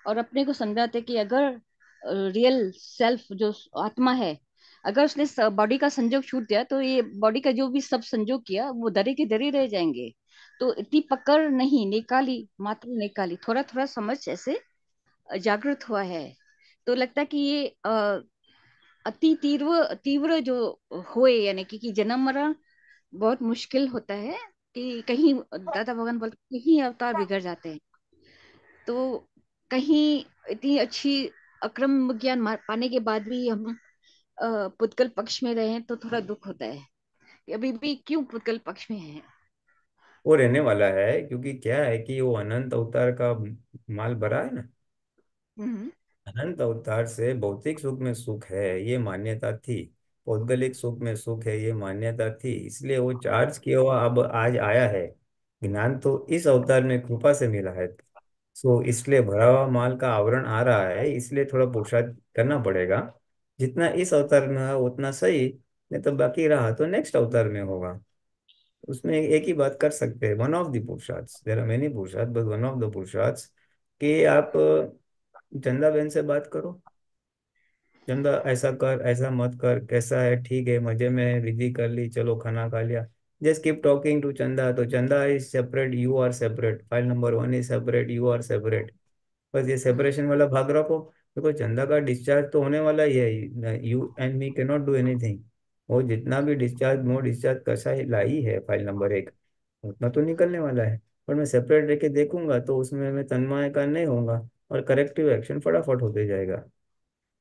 और अपने को समझाते कि अगर रियल सेल्फ जो आत्मा है अगर उसने बॉडी का संजोग छूट दिया तो ये बॉडी का जो भी सब संजोग किया वो दरे के दरे रह जाएंगे तो इतनी पकड़ नहीं निकाली मात्र निकाली थोड़ा थोड़ा समझ ऐसे जागृत हुआ है तो लगता है कि ये अति तीव्र तीव्र जो हुए यानी कि, कि जन्म मरण बहुत मुश्किल होता है कि कहीं दादा भगवान बोलते कहीं अवतार बिगड़ जाते हैं तो कहीं इतनी अच्छी अक्रम ज्ञान पाने के बाद भी हम पुतकल पक्ष में रहे तो थोड़ा दुख होता है अभी भी क्यों पुतकल पक्ष में है वो रहने वाला है क्योंकि क्या है कि वो अनंत अवतार का माल भरा है ना हम्म। अनंत अवतार से भौतिक सुख में सुख है ये मान्यता थी पौद्गलिक सुख में सुख है ये मान्यता थी इसलिए वो चार्ज किया हुआ अब आज आया है ज्ञान तो इस अवतार में कृपा से मिला है सो तो इसलिए भरा हुआ माल का आवरण आ रहा है इसलिए थोड़ा पुरुषार्थ करना पड़ेगा जितना इस अवतार में है उतना सही नहीं तो बाकी रहा तो नेक्स्ट अवतार में होगा उसमें एक ही बात कर सकते हैं वन ऑफ द पुरुषार्थ जरा मैं नहीं पुरुषार्थ बट वन ऑफ द पुरुषार्थ कि आप चंदा बहन से बात करो चंदा ऐसा कर ऐसा मत कर कैसा है ठीक है मजे में विधि कर ली चलो खाना खा लिया just keep talking to Chanda. So Chanda is separate, you are separate. File number 1 is separate, you are separate. बस ये सेपरेशन वाला भाग रखो देखो चंदा का डिस्चार्ज तो होने वाला ही है you and me can not do anything वो जितना भी डिस्चार्ज नो डिस्चार्ज कसा लाई है फाइल नंबर एक उतना तो निकलने वाला है पर मैं सेपरेट रह के देखूंगा तो उसमें मैं तन्मा का नहीं होगा और करेक्टिव एक्शन फटाफट होते जाएगा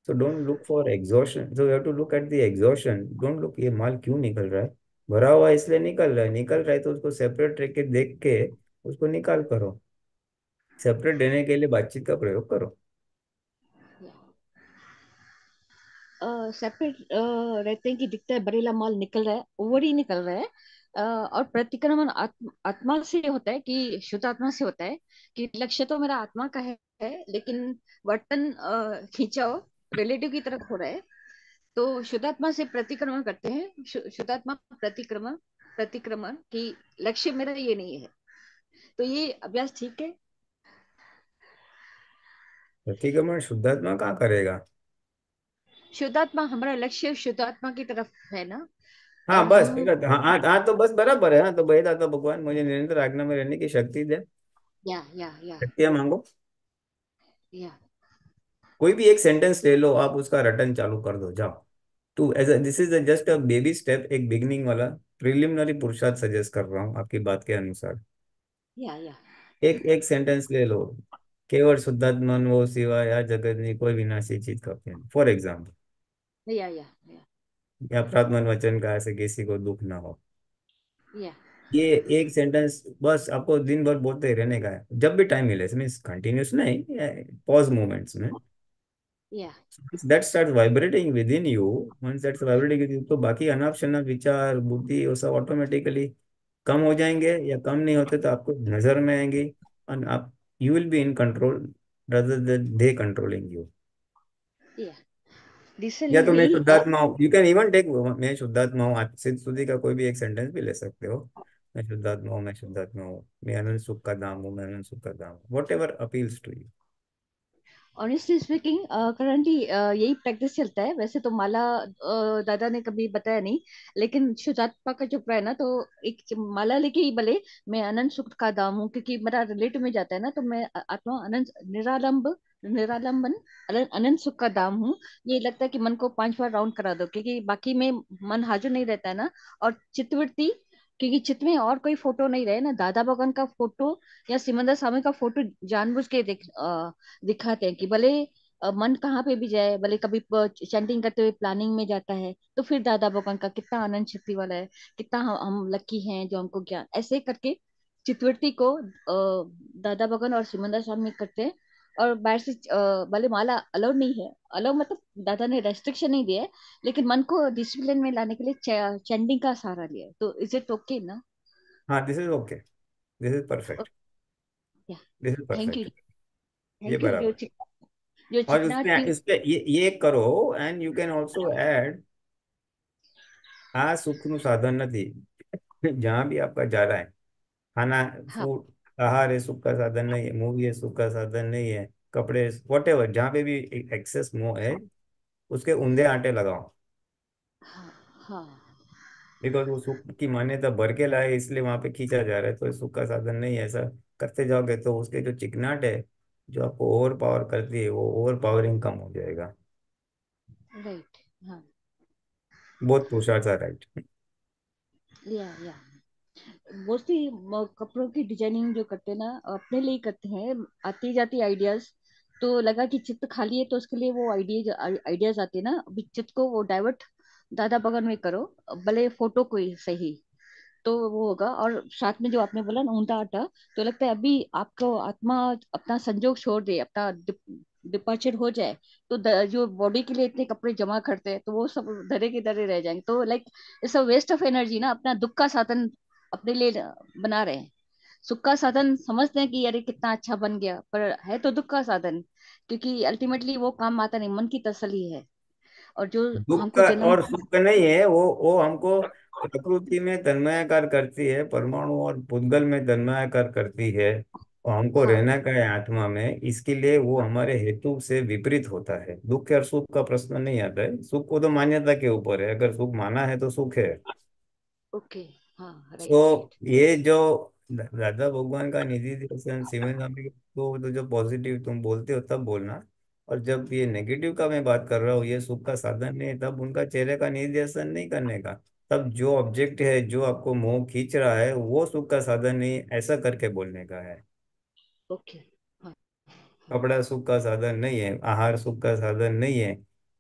so don't look for exhaustion so you have to look at the exhaustion don't look ये माल क्यों निकल रहा है भरा हुआ इसलिए निकल रहा है निकल रहा है तो उसको सेपरेट रख के देख के उसको निकाल करो सेपरेट देने के लिए बातचीत का प्रयोग करो सेपरेट uh, uh, रहते हैं कि दिखता है बरेला माल निकल रहा है ओवर ही निकल रहा है uh, और प्रतिक्रमण आत्मा से होता है कि शुद्ध आत्मा से होता है कि लक्ष्य तो मेरा आत्मा का है, है लेकिन बर्तन खींचाओ रिलेटिव की तरफ हो रहा है तो शुद्धात्मा से प्रतिक्रमण करते हैं शुद्धात्मा प्रतिक्रमण प्रतिक्रमण की लक्ष्य मेरा ये नहीं है तो ये अभ्यास ठीक है प्रतिक्रमण शुद्धात्मा कहाँ करेगा शुद्धात्मा हमारा लक्ष्य शुद्धात्मा की तरफ है ना हाँ बस हाँ, हाँ हाँ तो बस बराबर है हाँ तो बहिदाता तो भगवान मुझे निरंतर आज्ञा में रहने की शक्ति दे या या या शक्तियाँ मांगो या कोई भी एक सेंटेंस ले लो आप उसका रटन चालू कर दो जाओ तो as this is just a baby step एक बिगनिंग वाला प्रिलिमिनरी पुरुषार्थ सजेस्ट कर रहा हूँ आपकी बात के अनुसार या या एक एक सेंटेंस ले लो केवल शुद्धात्मन वो सिवा या जगत नहीं कोई विनाशी चीज का ज्ञान फॉर एग्जाम्पल या या या प्रार्थमन वचन का ऐसे किसी को दुख ना हो या ये एक सेंटेंस बस आपको दिन भर बोलते रहने का है जब भी टाइम मिले मीन्स कंटिन्यूस नहीं पॉज मोमेंट्स में yeah that starts vibrating within you once that's vibrating with you तो बाकी अनाप विचार बुद्धि वो सब ऑटोमेटिकली कम हो जाएंगे या कम नहीं होते तो आपको नजर में आएंगे एंड आप you will be in control rather than they controlling you या तो मैं शुद्धात्मा हूँ यू कैन इवन टेक मैं शुद्धात्मा हूँ आप सिद्ध सुधी का कोई भी एक सेंटेंस भी ले सकते हो मैं शुद्धात्मा हूँ मैं शुद्धात्मा हूँ मैं अनंत सुख का दाम हूँ मैं अनंत सुख का दाम हूँ whatever appeals to you honestly speaking currently यही प्रैक्टिस चलता है वैसे तो माला uh, दादा ने कभी बताया नहीं लेकिन शुजात का चोपड़ा है ना तो एक माला लेके ही भले मैं अनंत सुख का दाम हूँ क्योंकि मेरा रिलेटिव में जाता है ना तो मैं आत्मा अनंत निरालंब निरालंबन अनंत सुख का दाम हूँ ये लगता है कि मन को पांच बार राउंड करा दो क्योंकि बाकी में मन हाजिर नहीं रहता है ना और चित्तवृत्ति क्योंकि चित में और कोई फोटो नहीं रहे ना दादा भगवान का फोटो या सिमंदर स्वामी का फोटो जानबूझ के दिख, दिखाते हैं कि भले मन कहाँ पे भी जाए भले कभी चैंटिंग करते हुए प्लानिंग में जाता है तो फिर दादा भगवान का कितना आनंद शक्ति वाला है कितना हम, हम लकी हैं जो हमको ज्ञान ऐसे करके चितवृत्ति को दादा भगवान और सिमंदर स्वामी करते हैं और बाहर से भले माला अलाउड नहीं है अलाउ मतलब दादा ने रेस्ट्रिक्शन नहीं दिया है लेकिन मन को डिसिप्लिन में लाने के लिए चैंडिंग का सहारा लिया तो इज इट ओके ना हाँ this is okay this is perfect this is thank you ये बराबर और इसमें इसमें ये ये करो and you can also add आ सुखनु साधन नदी નથી भी आपका जा रहा है खाना फूड हाँ। आहार है सुख का साधन नहीं है मूवी है सुख का साधन नहीं है कपड़े वट एवर जहाँ पे भी एक्सेस मोह है उसके उंधे आटे लगाओ बिकॉज हाँ, हाँ। वो सुख की मान्यता भर के लाए इसलिए वहां पे खींचा जा रहा है तो सुख का साधन नहीं है ऐसा करते जाओगे तो उसके जो चिकनाट है जो आपको ओवर पावर करती है वो ओवर पावरिंग कम हो जाएगा राइट हाँ बहुत सा राइट या या मोस्टली कपड़ों की डिजाइनिंग जो करते हैं ना अपने लिए करते हैं आती जाती आइडियाज तो लगा कि चित्त खाली है तो उसके लिए वो आइडिया आइडियाज आते हैं ना अभी चित्त को वो डाइवर्ट दादा बगन में करो भले फोटो कोई सही तो वो होगा और साथ में जो आपने बोला ना ऊंटा आटा तो लगता है अभी आपको आत्मा अपना संजोग छोड़ दे अपना डिपार्चर हो जाए तो जो बॉडी के लिए इतने कपड़े जमा करते हैं तो वो सब धरे के धरे रह जाएंगे तो like it's a waste of energy ना अपना दुख का साधन अपने लिए बना रहे हैं सुख का साधन समझते हैं कि अरे कितना अच्छा बन गया पर है तो दुख का साधन क्योंकि अल्टीमेटली वो काम आता नहीं मन की तसली है और जो दुख का और सुख नहीं है वो वो हमको प्रकृति में तन्मयाकार करती है परमाणु और पुद्गल में तन्मयाकार करती है और हमको हाँ। रहना का है आत्मा में इसके लिए वो हमारे हेतु से विपरीत होता है दुख और सुख का प्रश्न नहीं आता है सुख को तो मान्यता के ऊपर है अगर सुख माना है तो सुख है ओके okay. हाँ तो राइट ये जो राधा भगवान का निधि दर्शन सीमा स्वामी को तो जो पॉजिटिव तुम बोलते हो तब बोलना और जब ये नेगेटिव का मैं बात कर रहा हूँ ये सुख का साधन है तब उनका चेहरे का निर्देशन नहीं करने का तब जो ऑब्जेक्ट है जो आपको मोह खींच रहा है वो सुख का साधन नहीं ऐसा करके बोलने का है ओके हाँ। कपड़ा सुख का साधन नहीं है आहार सुख का साधन नहीं है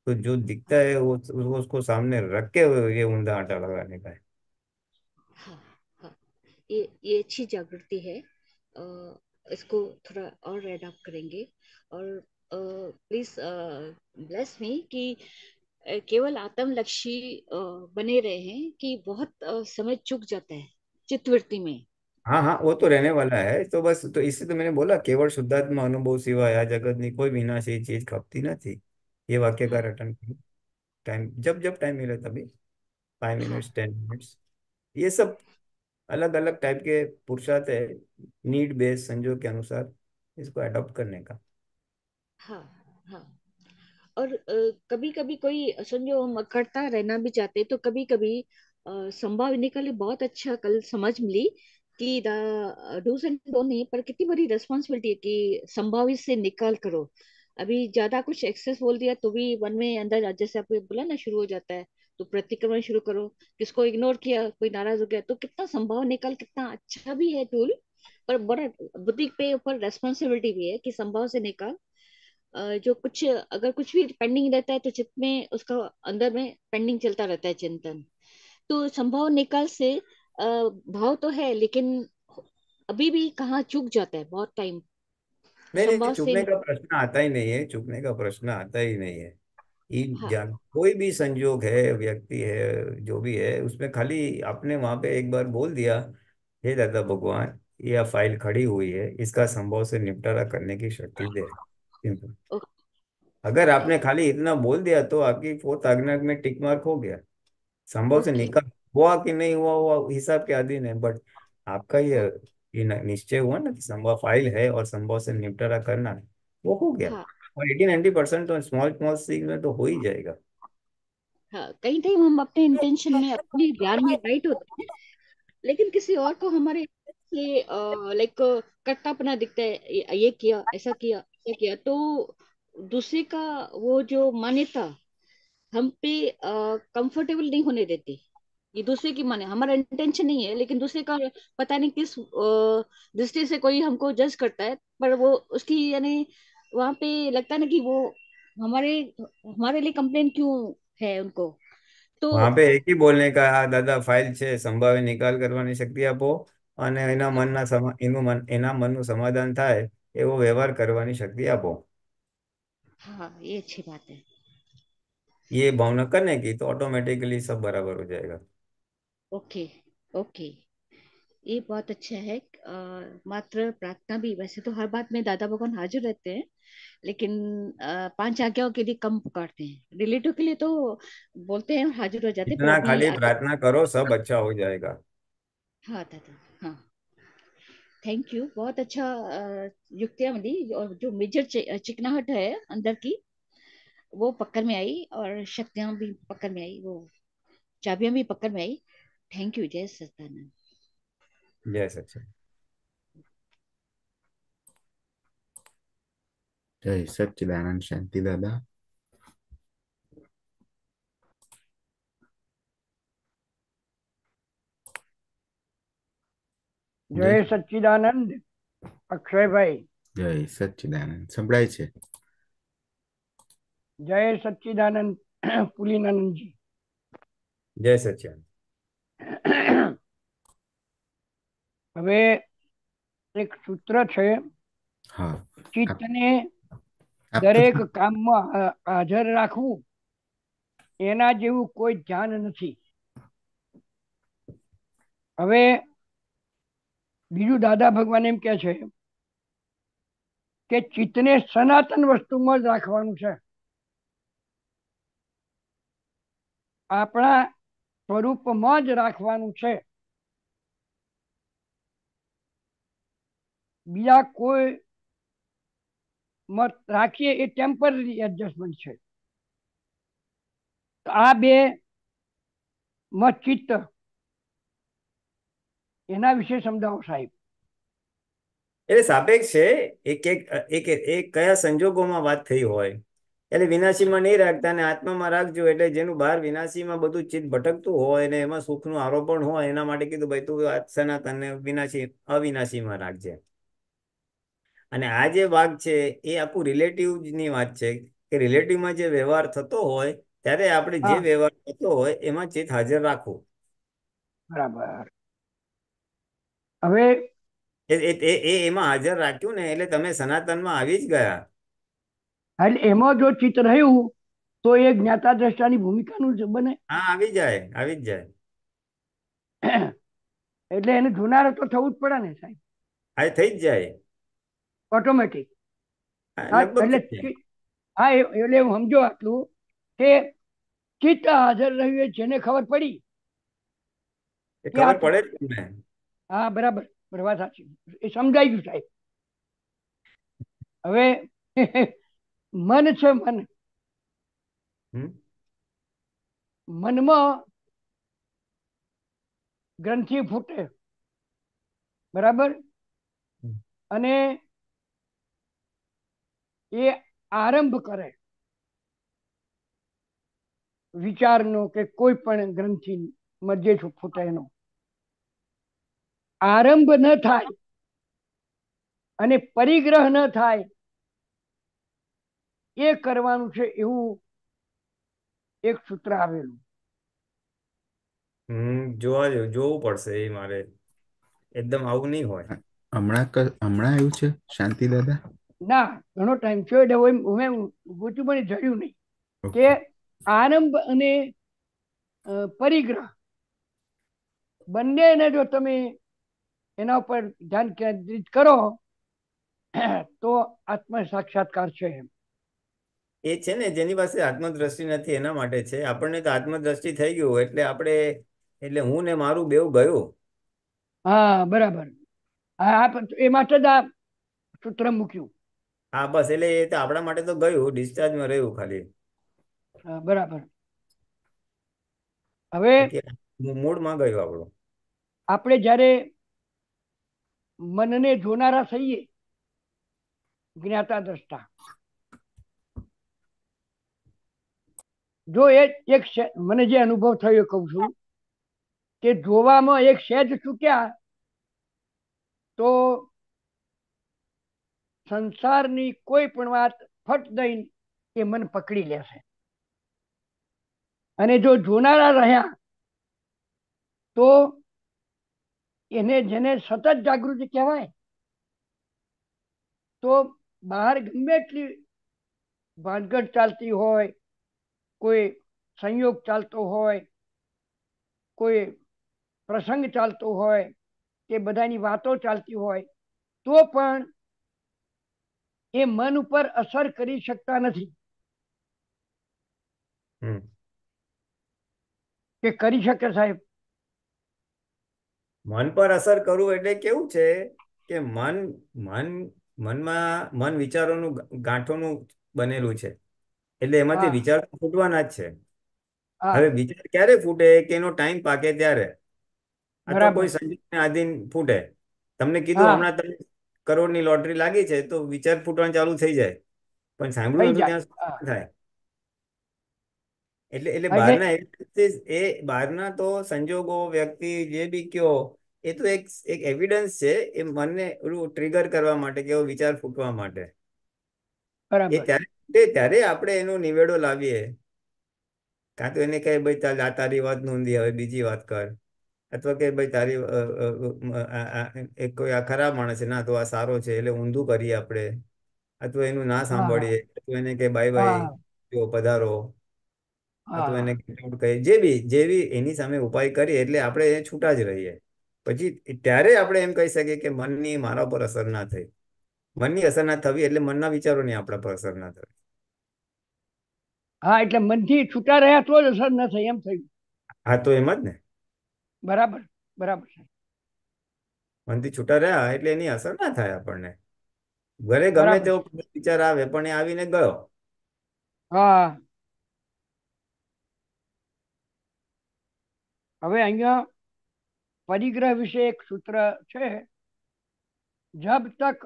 तो जो दिखता है वो उसको सामने रख के ये ऊंधा आटा लगाने का है ये ये अच्छी जागृति है आ, इसको थोड़ा और रेड अप करेंगे और प्लीज ब्लेस मी कि केवल आत्मलक्षी बने रहे हैं कि बहुत समय चुक जाता है चित्तवृत्ति में हाँ हाँ वो तो रहने वाला है तो बस तो इससे तो मैंने बोला केवल शुद्धात्मा अनुभव सिवाय भी ना કોઈ चीज खपती ना थी ये वाक्य का हाँ। रटन टाइम जब जब टाइम मिले तभी फाइव मिनट्स टेन मिनट्स ये सब अलग अलग टाइप के पुरुषार्थ है नीड बेस संजो के अनुसार इसको अडॉप्ट करने का हाँ हाँ और कभी कभी कोई संजो हम अखड़ता रहना भी चाहते तो कभी कभी संभाव निकले बहुत अच्छा कल समझ मिली कि डूज एंड डोंट नहीं पर कितनी बड़ी रिस्पॉन्सिबिलिटी है कि संभावित से निकाल करो अभी ज्यादा कुछ एक्सेस बोल दिया तो भी वन में अंदर जैसे आपने बोला ना शुरू हो जाता है तो प्रतिक्रमण शुरू करो किसको इग्नोर किया कोई नाराज हो गया तो कितना संभव निकल कितना अच्छा भी है टूल पर बड़ा बुद्धि पे ऊपर रेस्पॉन्सिबिलिटी भी है कि संभव से निकाल जो कुछ अगर कुछ भी पेंडिंग रहता है तो चित्त में उसका अंदर में पेंडिंग चलता रहता है चिंतन तो संभव निकाल से भाव तो है लेकिन अभी भी कहा चुक जाता है बहुत टाइम नहीं नहीं तो का प्रश्न आता ही नहीं है चुकने का प्रश्न आता ही नहीं है हाँ। जान कोई भी संयोग है व्यक्ति है जो भी है उसमें खाली आपने वहां पे एक बार बोल दिया हे दादा भगवान यह फाइल खड़ी हुई है इसका संभव से निपटारा करने की शक्ति दे अगर आपने खाली इतना बोल दिया तो आपकी फोर्थ आग्ना में टिक मार्क हो गया संभव से निकल हुआ कि नहीं हुआ हुआ हिसाब के अधीन है बट आपका ये निश्चय हुआ ना कि संभव फाइल है और संभव से निपटारा करना है वो हो गया हाँ। और एटी नाइनटी परसेंट तो स्मॉल स्मॉल सीख में तो हो ही जाएगा हाँ कहीं कहीं हम अपने इंटेंशन में अपने ज्ञान में राइट होते हैं लेकिन किसी और को हमारे से लाइक कट्टापना दिखता है ये किया ऐसा किया ऐसा किया तो दूसरे का वो जो मान्यता हम पे कंफर्टेबल नहीं होने देती ये दूसरे की माने हमारा इंटेंशन नहीं है लेकिन दूसरे का पता नहीं किस दृष्टि से कोई हमको जज करता है पर वो उसकी यानी वहां पे लगता है ना कि वो हमारे हमारे लिए कंप्लेन क्यों है उनको तो વહાં ही बोलने का કા આ દાદા ફાઇલ છે સંભાવે નિકાલ કરવાની શક્તિ આપો અને એના મનના એનું મન એના મનનું સમાધાન થાય એવો વ્યવહાર કરવાની શક્તિ આપો हाँ ये अच्छी बात है ये भावना करने की तो ऑटोमेटिकली सब बराबर हो जाएगा ओके ओके ये बहुत अच्छा है अ, मात्र प्रार्थना भी वैसे तो हर बात में दादा भगवान हाजिर रहते हैं लेकिन पांच आज्ञाओं के लिए कम पुकारते हैं रिलेटिव के लिए तो बोलते हैं हाजिर हो जाते हैं खाली प्रार्थना करो सब अच्छा हो जाएगा हाँ दादा हाँ थैंक यू बहुत अच्छा युक्तियां मिली और जो मेजर चिकनाहट है अंदर की वो पक्कर में आई और शक्तियां भी पक्कर में आई वो चाबियां भी पक्कर में आई थैंक यू जय सचानंद जय सचानंद જય સચ્ચિદાનંદ શાંતિ દાદા જય સચ્ચિદાનંદ અક્ષયભાઈ જય સચ્ચિદાનંદ સંભળાય છે જય સચિદાનંદ પુલિનાનંદજી જય સચ્ચિદાનંદ હવે એક સૂત્ર છે ચિત્તને દરેક કામમાં હાજર રાખવું એના જેવું કોઈ ધ્યાન નથી હવે બીજું દાદા ભગવાન એમ કે છે કે ચિત્તને સનાતન વસ્તુમાં જ રાખવાનું છે આપણા સ્વરૂપમાં જ રાખવાનું છે બીજા કોઈ રાખીએ એ ટેમ્પરરી એડજસ્ટમેન્ટ છે આ બે મત ચિત્ત એના વિશે સમજાવો સાહેબ એટલે સાપેક્ષ છે એક એક એક કયા સંજોગોમાં વાત થઈ હોય એટલે વિનાશીમાં નહીં રાખતા અને આત્મામાં રાખજો એટલે જેનું બહાર વિનાશીમાં બધું ચિત્ત ભટકતું હોય અને એમાં સુખનું આરોપણ હોય એના માટે કીધું ભાઈ તું સનાતન વિનાશી અવિનાશીમાં રાખજે અને આ જે ભાગ છે એ આખું રિલેટિવની વાત છે કે રિલેટિવમાં જે વ્યવહાર થતો હોય ત્યારે આપણે જે વ્યવહાર થતો હોય એમાં ચિત્ત હાજર રાખવું બરાબર હવે એ એમાં હાજર રાખ્યું ને એટલે તમે સનાતનમાં આવી જ ગયા એટલે એમાં જો ચિત્ત રહ્યું તો એ જ્ઞાતા દ્રષ્ટાની ભૂમિકાનું જ બને હા આવી જાય આવી જ જાય એટલે એને જોનાર તો થવું જ પડે ને સાહેબ હા થઈ જ જાય ઓટોમેટિક હા એટલે હું સમજો આટલું કે ચિત્ત હાજર રહ્યું જેને ખબર પડી ખબર પડે હા બરાબર બરાબર સાચી એ સમજાઈ ગયું સાહેબ હવે મન છે મન મનમાં ગ્રંથિ ફૂટે બરાબર અને એ આરંભ કરે વિચારનો કે કોઈ પણ ગ્રંથિ મધ્ય ફૂટે એનો આરંભ ન થાય અને પરિગ્રહ ન થાય એ કરવાનું છે એવું એક સૂત્ર આવેલું હમ જોવા જોવું પડશે એ મારે એકદમ આવું નહીં હોય હમણાં હમણાં એવું છે શાંતિ દાદા ના ઘણો ટાઈમ થયો એટલે મેં ગોત્યું પણ જોયું નહીં કે આરંભ અને પરિગ્રહ બંનેને જો તમે એના ઉપર ધ્યાન કેન્દ્રિત કરો તો આત્મ સાક્ષાત્કાર છે એમ એ છે ને જેની પાસે આત્મદ્રષ્ટિ નથી એના માટે છે આપણને તો આત્મદ્રષ્ટિ થઈ ગયું એટલે આપણે એટલે હું ને મારું બેવ ગયો હા બરાબર હા એ માટે સૂત્ર મૂક્યું હા બસ એટલે એ તો આપણા માટે તો ગયું ડિસ્ચાર્જમાં રહ્યું ખાલી બરાબર હવે મૂળમાં ગયું આપણું આપણે જ્યારે મનને જોનારા થઈએ જ્ઞાતા દ્રષ્ટા જો એ એક મને જે અનુભવ થયો કહું છું કે જોવામાં એક સહેજ ચૂક્યા તો સંસારની કોઈ પણ વાત ફટ દઈ એ મન પકડી લેશે અને જો જોનારા રહ્યા તો એને જેને સતત જાગૃતિ કહેવાય તો બહાર ગમે એટલી ભાનગઢ ચાલતી હોય કોઈ સંયોગ ચાલતો હોય કોઈ પ્રસંગ ચાલતો હોય કે બધાની વાતો ચાલતી હોય તો પણ એ મન ઉપર અસર કરી શકતા નથી કે કરી શકે સાહેબ મન પર અસર કરવું એટલે કેવું છે કે મન મન મનમાં મન વિચારોનું ગાંઠોનું બનેલું છે એટલે એમાંથી વિચાર ફૂટવાના જ છે હવે વિચાર ક્યારે ફૂટે કે એનો ટાઈમ પાકે ત્યારે અથવા કોઈ સંજોગને આધીન ફૂટે તમને કીધું હમણાં તમે કરોડની લોટરી લાગી છે તો વિચાર ફૂટવાનું ચાલુ થઈ જાય પણ સાંભળ્યું ત્યાં થાય એટલે એટલે બહારના એ બહારના તો સંજોગો વ્યક્તિ જે બી કયો એ તો એક એક એવિડન્સ છે એ મનને એવું ટ્રિગર કરવા માટે કેવો વિચાર ફૂટવા માટે એ ત્યારે ત્યારે આપણે એનો નિવેડો લાવીએ કાં તો એને કહે ભાઈ તારી વાત નોંધી હવે બીજી વાત કર અથવા કે ભાઈ તારી એક કોઈ આ ખરાબ માણસ છે ના તો આ સારો છે એટલે ઊંધું કરીએ આપણે અથવા એનું ના સાંભળીએ અથવા એને કે બાય બાય જો પધારો અથવા એને કહીએ જે બી જે એની સામે ઉપાય કરીએ એટલે આપણે એ છૂટા જ રહીએ પછી ત્યારે આપણે એમ કહી શકીએ કે મનની મારા પર અસર ના થઈ મનની અસર ના થવી એટલે મનના વિચારો વિચારોની આપણા પર અસર ના થવી હા એટલે મનથી છૂટા રહ્યા તો જ અસર ના થઈ એમ થયું હા તો એમ જ ને बराबर बराबर मंती छूटा रे એટલે એની અસર ના થાય આપણે ઘરે ગમે તેવો વિચાર આવે પણ એ આવીને ગયો હા હવે અંયા પરિક્રમા વિશેક સૂત્ર છે જબ તક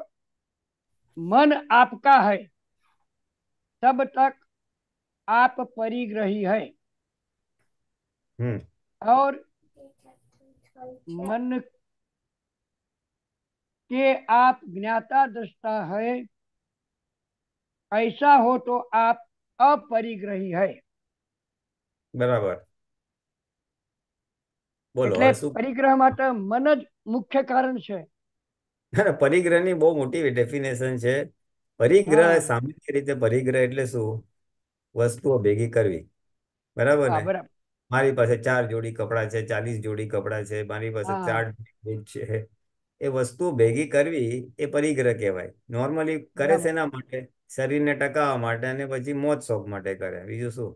મન આપકા હૈ સબ તક આપ પરિગ્રહી હૈ હમ ઓર मन के आप ज्ञाता दृष्टा है ऐसा हो तो आप अपरिग्रही है બરાબર બોલો પરિગ્રહ માટે મન જ મુખ્ય કારણ છે પરિગ્રહ ની બહુ મોટી ડેફિનેશન છે પરિગ્રહ સામાન્ય રીતે પરિગ્રહ એટલે શું વસ્તુઓ ભેગી કરવી બરાબર ને મારી પાસે ચાર જોડી કપડાં છે ચાલીસ જોડી કપડાં છે મારી પાસે ચાર છે એ વસ્તુ ભેગી કરવી એ પરિગ્રહ કહેવાય નોર્મલી કરે છે એના માટે શરીરને ટકાવવા માટે અને પછી મોજ શોખ માટે કરે બીજું શું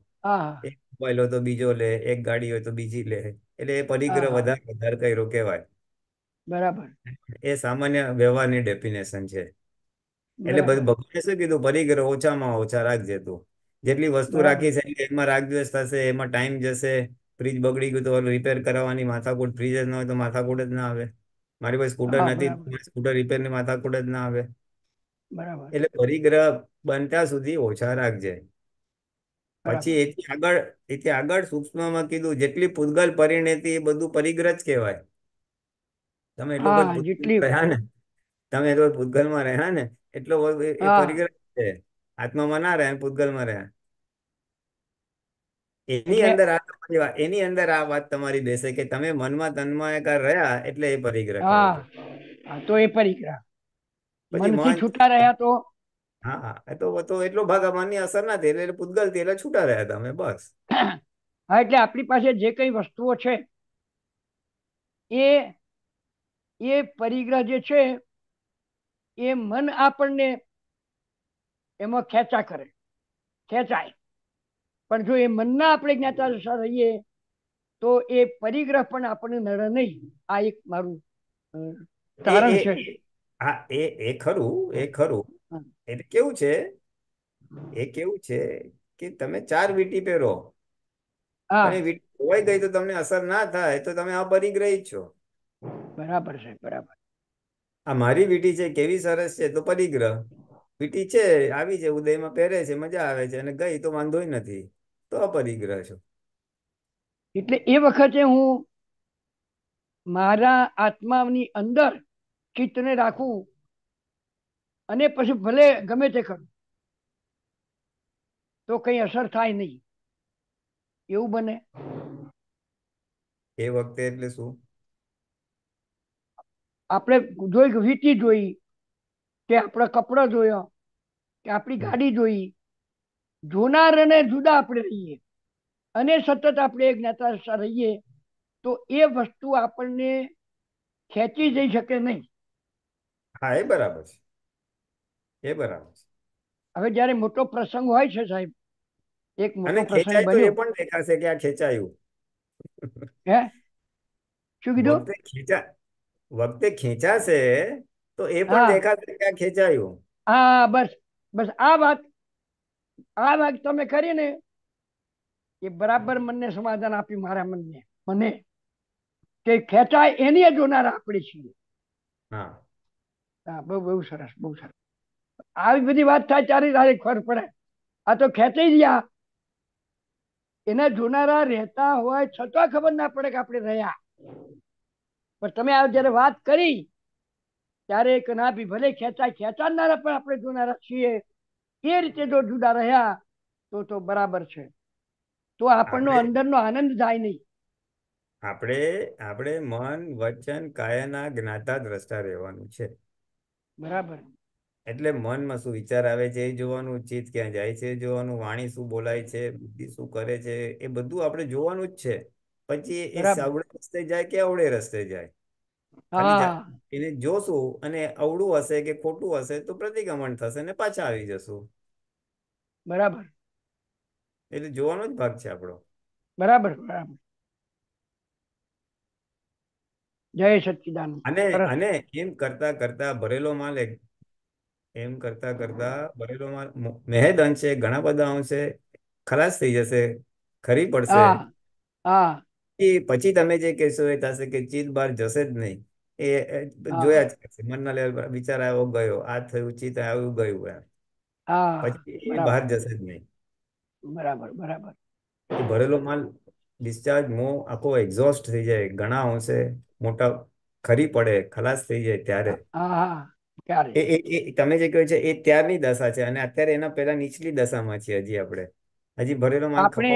એક મોબાઈલ હોય તો બીજો લે એક ગાડી હોય તો બીજી લે એટલે એ પરિગ્રહ વધારે વધારે કર્યો કહેવાય બરાબર એ સામાન્ય વ્યવહારની ડેફિનેશન છે એટલે ભગવાને શું કીધું પરિગ્રહ ઓછામાં ઓછા રાખજે તું જેટલી વસ્તુ રાખી છે એમાં રાખ દિવસ થશે એમાં ટાઈમ જશે ફ્રીજ બગડી ગયું તો રિપેર કરાવવાની માથાકૂટ ફ્રીજ જ ના હોય તો માથાકૂટ જ ના આવે મારી પાસે સ્કૂટર નથી સ્કૂટર રિપેર ની માથાકૂટ જ ના આવે એટલે પરિગ્રહ બનતા સુધી ઓછા રાખજે પછી એથી આગળ એથી આગળ સૂક્ષ્મમાં કીધું જેટલી પૂતગલ પરિણેતી એ બધું પરિગ્રહ જ કહેવાય તમે એટલું રહ્યા ને તમે એટલો પૂતગલમાં રહ્યા ને એટલો પરિગ્રહ છે આત્મામાં ના રહે ભૂતગલમાં રહે એની અંદર આ તમારી વાત એની અંદર આ વાત તમારી બેસે કે તમે મનમાં તનમાં રહ્યા એટલે એ પરિગ્રહ તો એ પરિગ્રહ મનથી છૂટા રહ્યા તો હા તો તો એટલો ભાગ અમારની અસર ના થઈ એટલે પૂતગલ થી એટલે છૂટા રહ્યા તમે બસ હા એટલે આપણી પાસે જે કઈ વસ્તુઓ છે એ એ પરિગ્રહ જે છે એ મન આપણને એમાં ખેંચા કરે ખેંચાય પણ જો એ મનના આપણે જ્ઞાતા રહીએ તો એ પરિગ્રહ પણ આપણને નડે નહીં આ એક મારું કારણ છે હા એ એ ખરું એ ખરું એટલે કેવું છે એ કેવું છે કે તમે ચાર વીટી પહેરો અને વીટી ખોવાઈ ગઈ તો તમને અસર ના થાય તો તમે આ પરિગ્રહી છો બરાબર છે બરાબર આ મારી વીટી છે કેવી સરસ છે તો પરિગ્રહ વીટી છે આવી છે ઉદયમાં પહેરે છે મજા આવે છે અને ગઈ તો વાંધો નથી તો અપરિગ્રહ છો એટલે એ વખતે હું મારા આત્માની અંદર ચિત્તને રાખું અને પછી ભલે ગમે તે કરું તો કઈ અસર થાય નહીં એવું બને એ વખતે એટલે શું આપણે જોઈ વીટી જોઈ કે આપણા કપડાં જોયા કે આપણી ગાડી જોઈ જોનાર અને જુદા આપણે રહીએ અને સતત આપણે એક જ્ઞાતા રહીએ તો એ વસ્તુ આપણને ખેંચી જઈ શકે નહીં હા એ બરાબર છે એ બરાબર છે હવે જ્યારે મોટો પ્રસંગ હોય છે સાહેબ એક મોટો પ્રસંગ બન્યો એ પણ દેખાશે કે આ ખેંચાયું હે શું કીધું ખેંચા વખતે ખેંચાશે તો એ પણ દેખાશે ક્યાં ખેંચાયું હા બસ બસ આ વાત આ વાત તમે કરી એ બરાબર મનને સમાધાન આપ્યું મારા મનને મને કે ખેંચાય એની જોનારા આપણે છીએ હા બહુ બહુ સરસ બહુ સરસ આવી બધી વાત થાય ત્યારે તારે ખબર પડે આ તો ખેંચાઈ ગયા એના જોનારા રહેતા હોય છતાં ખબર ના પડે કે આપણે રહ્યા પણ તમે આ જયારે વાત કરી ક્યારેક ના બી ભલે ખેંચાય ખેંચાડનારા પણ આપણે જોનારા છીએ એ રીતે જો જુદા રહ્યા તો તો બરાબર છે તો આપણનો અંદરનો આનંદ જાય નહીં આપણે આપણે મન વચન કાયાના જ્ઞાતા દ્રષ્ટા રહેવાનું છે બરાબર એટલે મનમાં શું વિચાર આવે છે એ જોવાનું ચિત ક્યાં જાય છે જોવાનું વાણી શું બોલાય છે બુદ્ધિ શું કરે છે એ બધું આપણે જોવાનું જ છે પછી એ સાવડે રસ્તે જાય કે અવળે રસ્તે જાય એને જોશું અને અવળું હશે કે ખોટું હશે તો પ્રતિક્રમણ થશે ને પાછા આવી જશું બરાબર એટલે જોવાનો જ ભાગ છે આપણો બરાબર બરાબર જય સચ્ચિદાન અને અને એમ કરતા કરતા ભરેલો માલ એમ કરતા કરતા ભરેલો માલ મહેદ અંશે ઘણા બધા અંશે ખલાસ થઈ જશે ખરી પડશે હા એ પછી તમે જે કહેશો એ થશે કે ચીત બહાર જશે જ નહીં એ જોયા જ કરશે મનના લેવલ પર વિચાર આવ્યો ગયો આ થયું ચિત આવ્યું ગયું એમ પછી બહાર જશે જ નહીં બરાબર બરાબર ભરેલો માલ ડિસ્ચાર્જ મો આખો એક્ઝોસ્ટ થઈ જાય ઘણા અંશે મોટા ખરી પડે ખલાસ થઈ જાય ત્યારે તમે જે કહ્યું છે એ ત્યારની દશા છે અને અત્યારે એના પહેલા નીચલી દશામાં છે હજી આપણે હજી ભરેલો માલ આપણે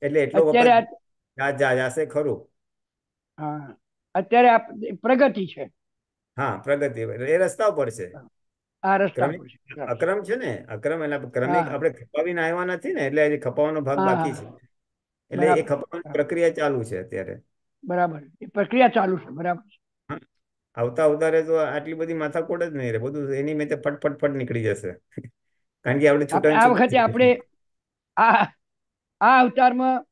એટલે એટલો વખત જા જાશે ખરું હા અત્યારે આ પ્રગતિ છે હા પ્રગતિ એ રસ્તા ઉપર છે આ રસ્તા અક્રમ છે ને અક્રમ એટલે ક્રમિક આપણે ખપાવીને આવ્યા નથી ને એટલે હજી ખપાવવાનો ભાગ બાકી છે એટલે એ ખપાવવાની પ્રક્રિયા ચાલુ છે અત્યારે બરાબર એ પ્રક્રિયા ચાલુ છે બરાબર આવતા ઉતારે તો આટલી બધી માથાકોટ જ નહીં રહે બધું એની મેં ફટ ફટ ફટ નીકળી જશે કારણ કે આપણે છૂટા આ વખતે આપણે આ આ અવતારમાં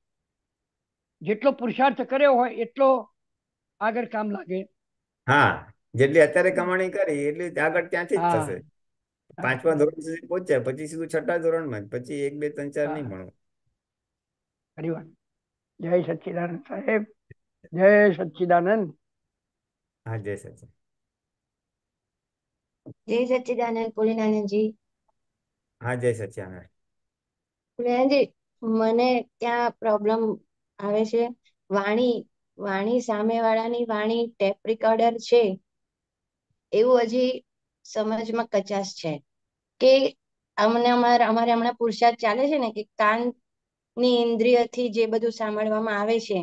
જેટલો પુરુષાર્થ કર્યો હોય એટલો આગળ કામ લાગે હા જેટલી અત્યારે કમાણી કરી એટલી આગળ ત્યાંથી જ થશે પાંચમા ધોરણ સુધી પહોંચે પછી સીધું છઠ્ઠા ધોરણમાં પછી એક બે ત્રણ ચાર નહીં ભણવું ખરી વાત જય સચ્ચિદાનંદ સાહેબ જય સચ્ચિદાનંદ હા જય સચ્ચિદાનંદ જય સચ્ચિદાનંદ પુલિનાનંદજી હા જય સચ્ચિદાનંદ પુલિનાનંદજી મને ત્યાં પ્રોબ્લેમ આવે છે વાણી વાણી સામે વાળાની વાણી ટેપ રિકોર્ડર છે એવું હજી સમજમાં કચાશ છે કે અમને અમારા અમારે હમણાં પુરુષાર્થ ચાલે છે ને કે કાન ની ઇન્દ્રિયથી જે બધું સાંભળવામાં આવે છે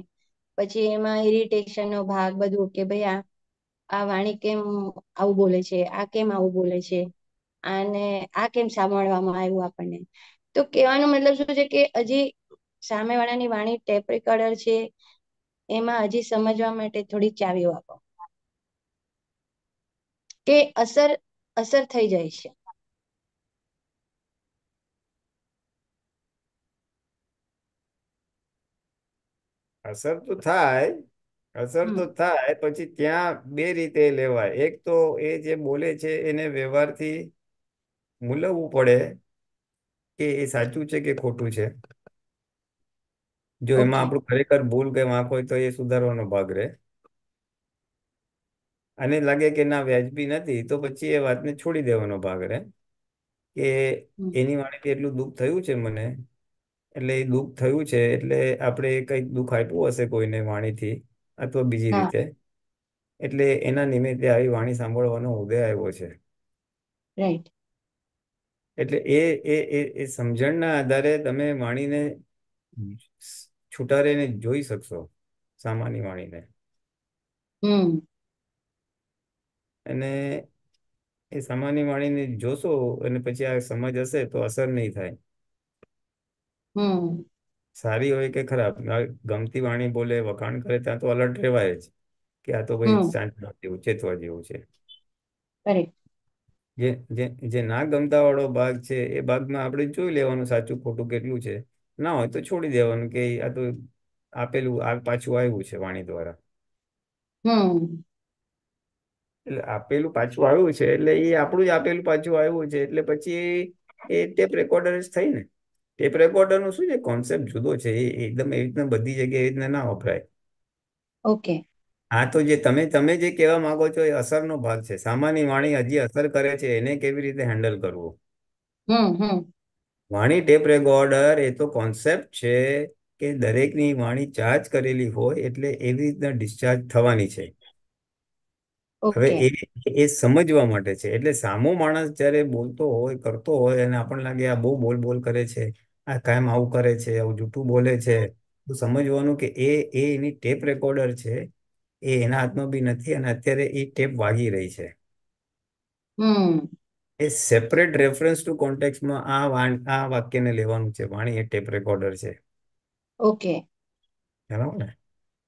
પછી એમાં નો ભાગ બધું કે ભાઈ આ આ વાણી કેમ આવું બોલે છે આ કેમ આવું બોલે છે અને આ કેમ સાંભળવામાં આવ્યું આપણને તો કહેવાનો મતલબ શું છે કે હજી સામેવાળાની વાણી ટેપ રેકોર્ડર છે એમાં હજી સમજવા માટે થોડી ચાવીઓ આપો કે અસર અસર થઈ જાય છે અસર તો થાય અસર તો થાય પછી ત્યાં બે રીતે લેવાય એક તો એ જે બોલે છે એને વ્યવહારથી મૂલવવું પડે કે એ સાચું છે કે ખોટું છે જો એમાં આપણું ખરેખર ભૂલ કે વાંક હોય તો એ સુધારવાનો ભાગ રહે અને લાગે કે ના વ્યાજબી નથી તો પછી એ વાતને છોડી દેવાનો ભાગ રહે કે એની વાણીથી એટલું દુઃખ થયું છે મને એટલે એ દુઃખ થયું છે એટલે આપણે કંઈક દુઃખ આપ્યું હશે કોઈને વાણીથી અથવા બીજી રીતે એટલે એના નિમિત્તે આવી વાણી સાંભળવાનો ઉદય આવ્યો છે એટલે એ એ એ એ સમજણના આધારે તમે વાણીને છૂટા રહીને જોઈ શકશો સામાન્ય વાણીને અને એ સામાન્ય વાણીને જોશો અને પછી આ સમજ હશે તો અસર નહીં થાય સારી હોય કે ખરાબ ગમતી વાણી બોલે વખાણ કરે ત્યાં તો અલર્ટ રહેવાય જ કે આ તો ભાઈ સાંજવા જેવું ચેતવા જેવું છે જે જે ના ગમતા વાળો ભાગ છે એ ભાગમાં આપણે જોઈ લેવાનું સાચું ખોટું કેટલું છે ના હોય તો છોડી દેવાનું કે આ તો આપેલું આ પાછું આવ્યું છે વાણી દ્વારા એટલે આપેલું પાછું આવ્યું છે એટલે એ આપણું જ આપેલું પાછું આવ્યું છે એટલે પછી એ ટેપ રેકોર્ડર જ થઈ ને ટેપ રેકોર્ડર નું શું છે કોન્સેપ્ટ જુદો છે એ એકદમ એવી રીતના બધી જગ્યાએ એવી રીતના ના વપરાય ઓકે આ તો જે તમે તમે જે કહેવા માંગો છો એ અસરનો ભાગ છે સામાન્ય વાણી હજી અસર કરે છે એને કેવી રીતે હેન્ડલ કરવું હમ હમ વાણી ટેપ રેકોર્ડર એ તો કોન્સેપ્ટ છે કે દરેકની વાણી ચાર્જ કરેલી હોય એટલે એવી રીતના ડિસ્ચાર્જ થવાની છે હવે એ એ સમજવા માટે છે એટલે સામો માણસ જ્યારે બોલતો હોય કરતો હોય અને આપણને લાગે આ બહુ બોલ બોલ કરે છે આ કાયમ આવું કરે છે આવું જૂઠું બોલે છે તો સમજવાનું કે એ એ એની ટેપ રેકોર્ડર છે એ એના હાથમાં બી નથી અને અત્યારે એ ટેપ વાગી રહી છે હમ એ સેપરેટ રેફરન્સ ટુ કોન્ટેક્સ્ટમાં આ આ વાક્યને લેવાનું છે વાણી એ ટેપ રેકોર્ડર છે ઓકે બરાબર ને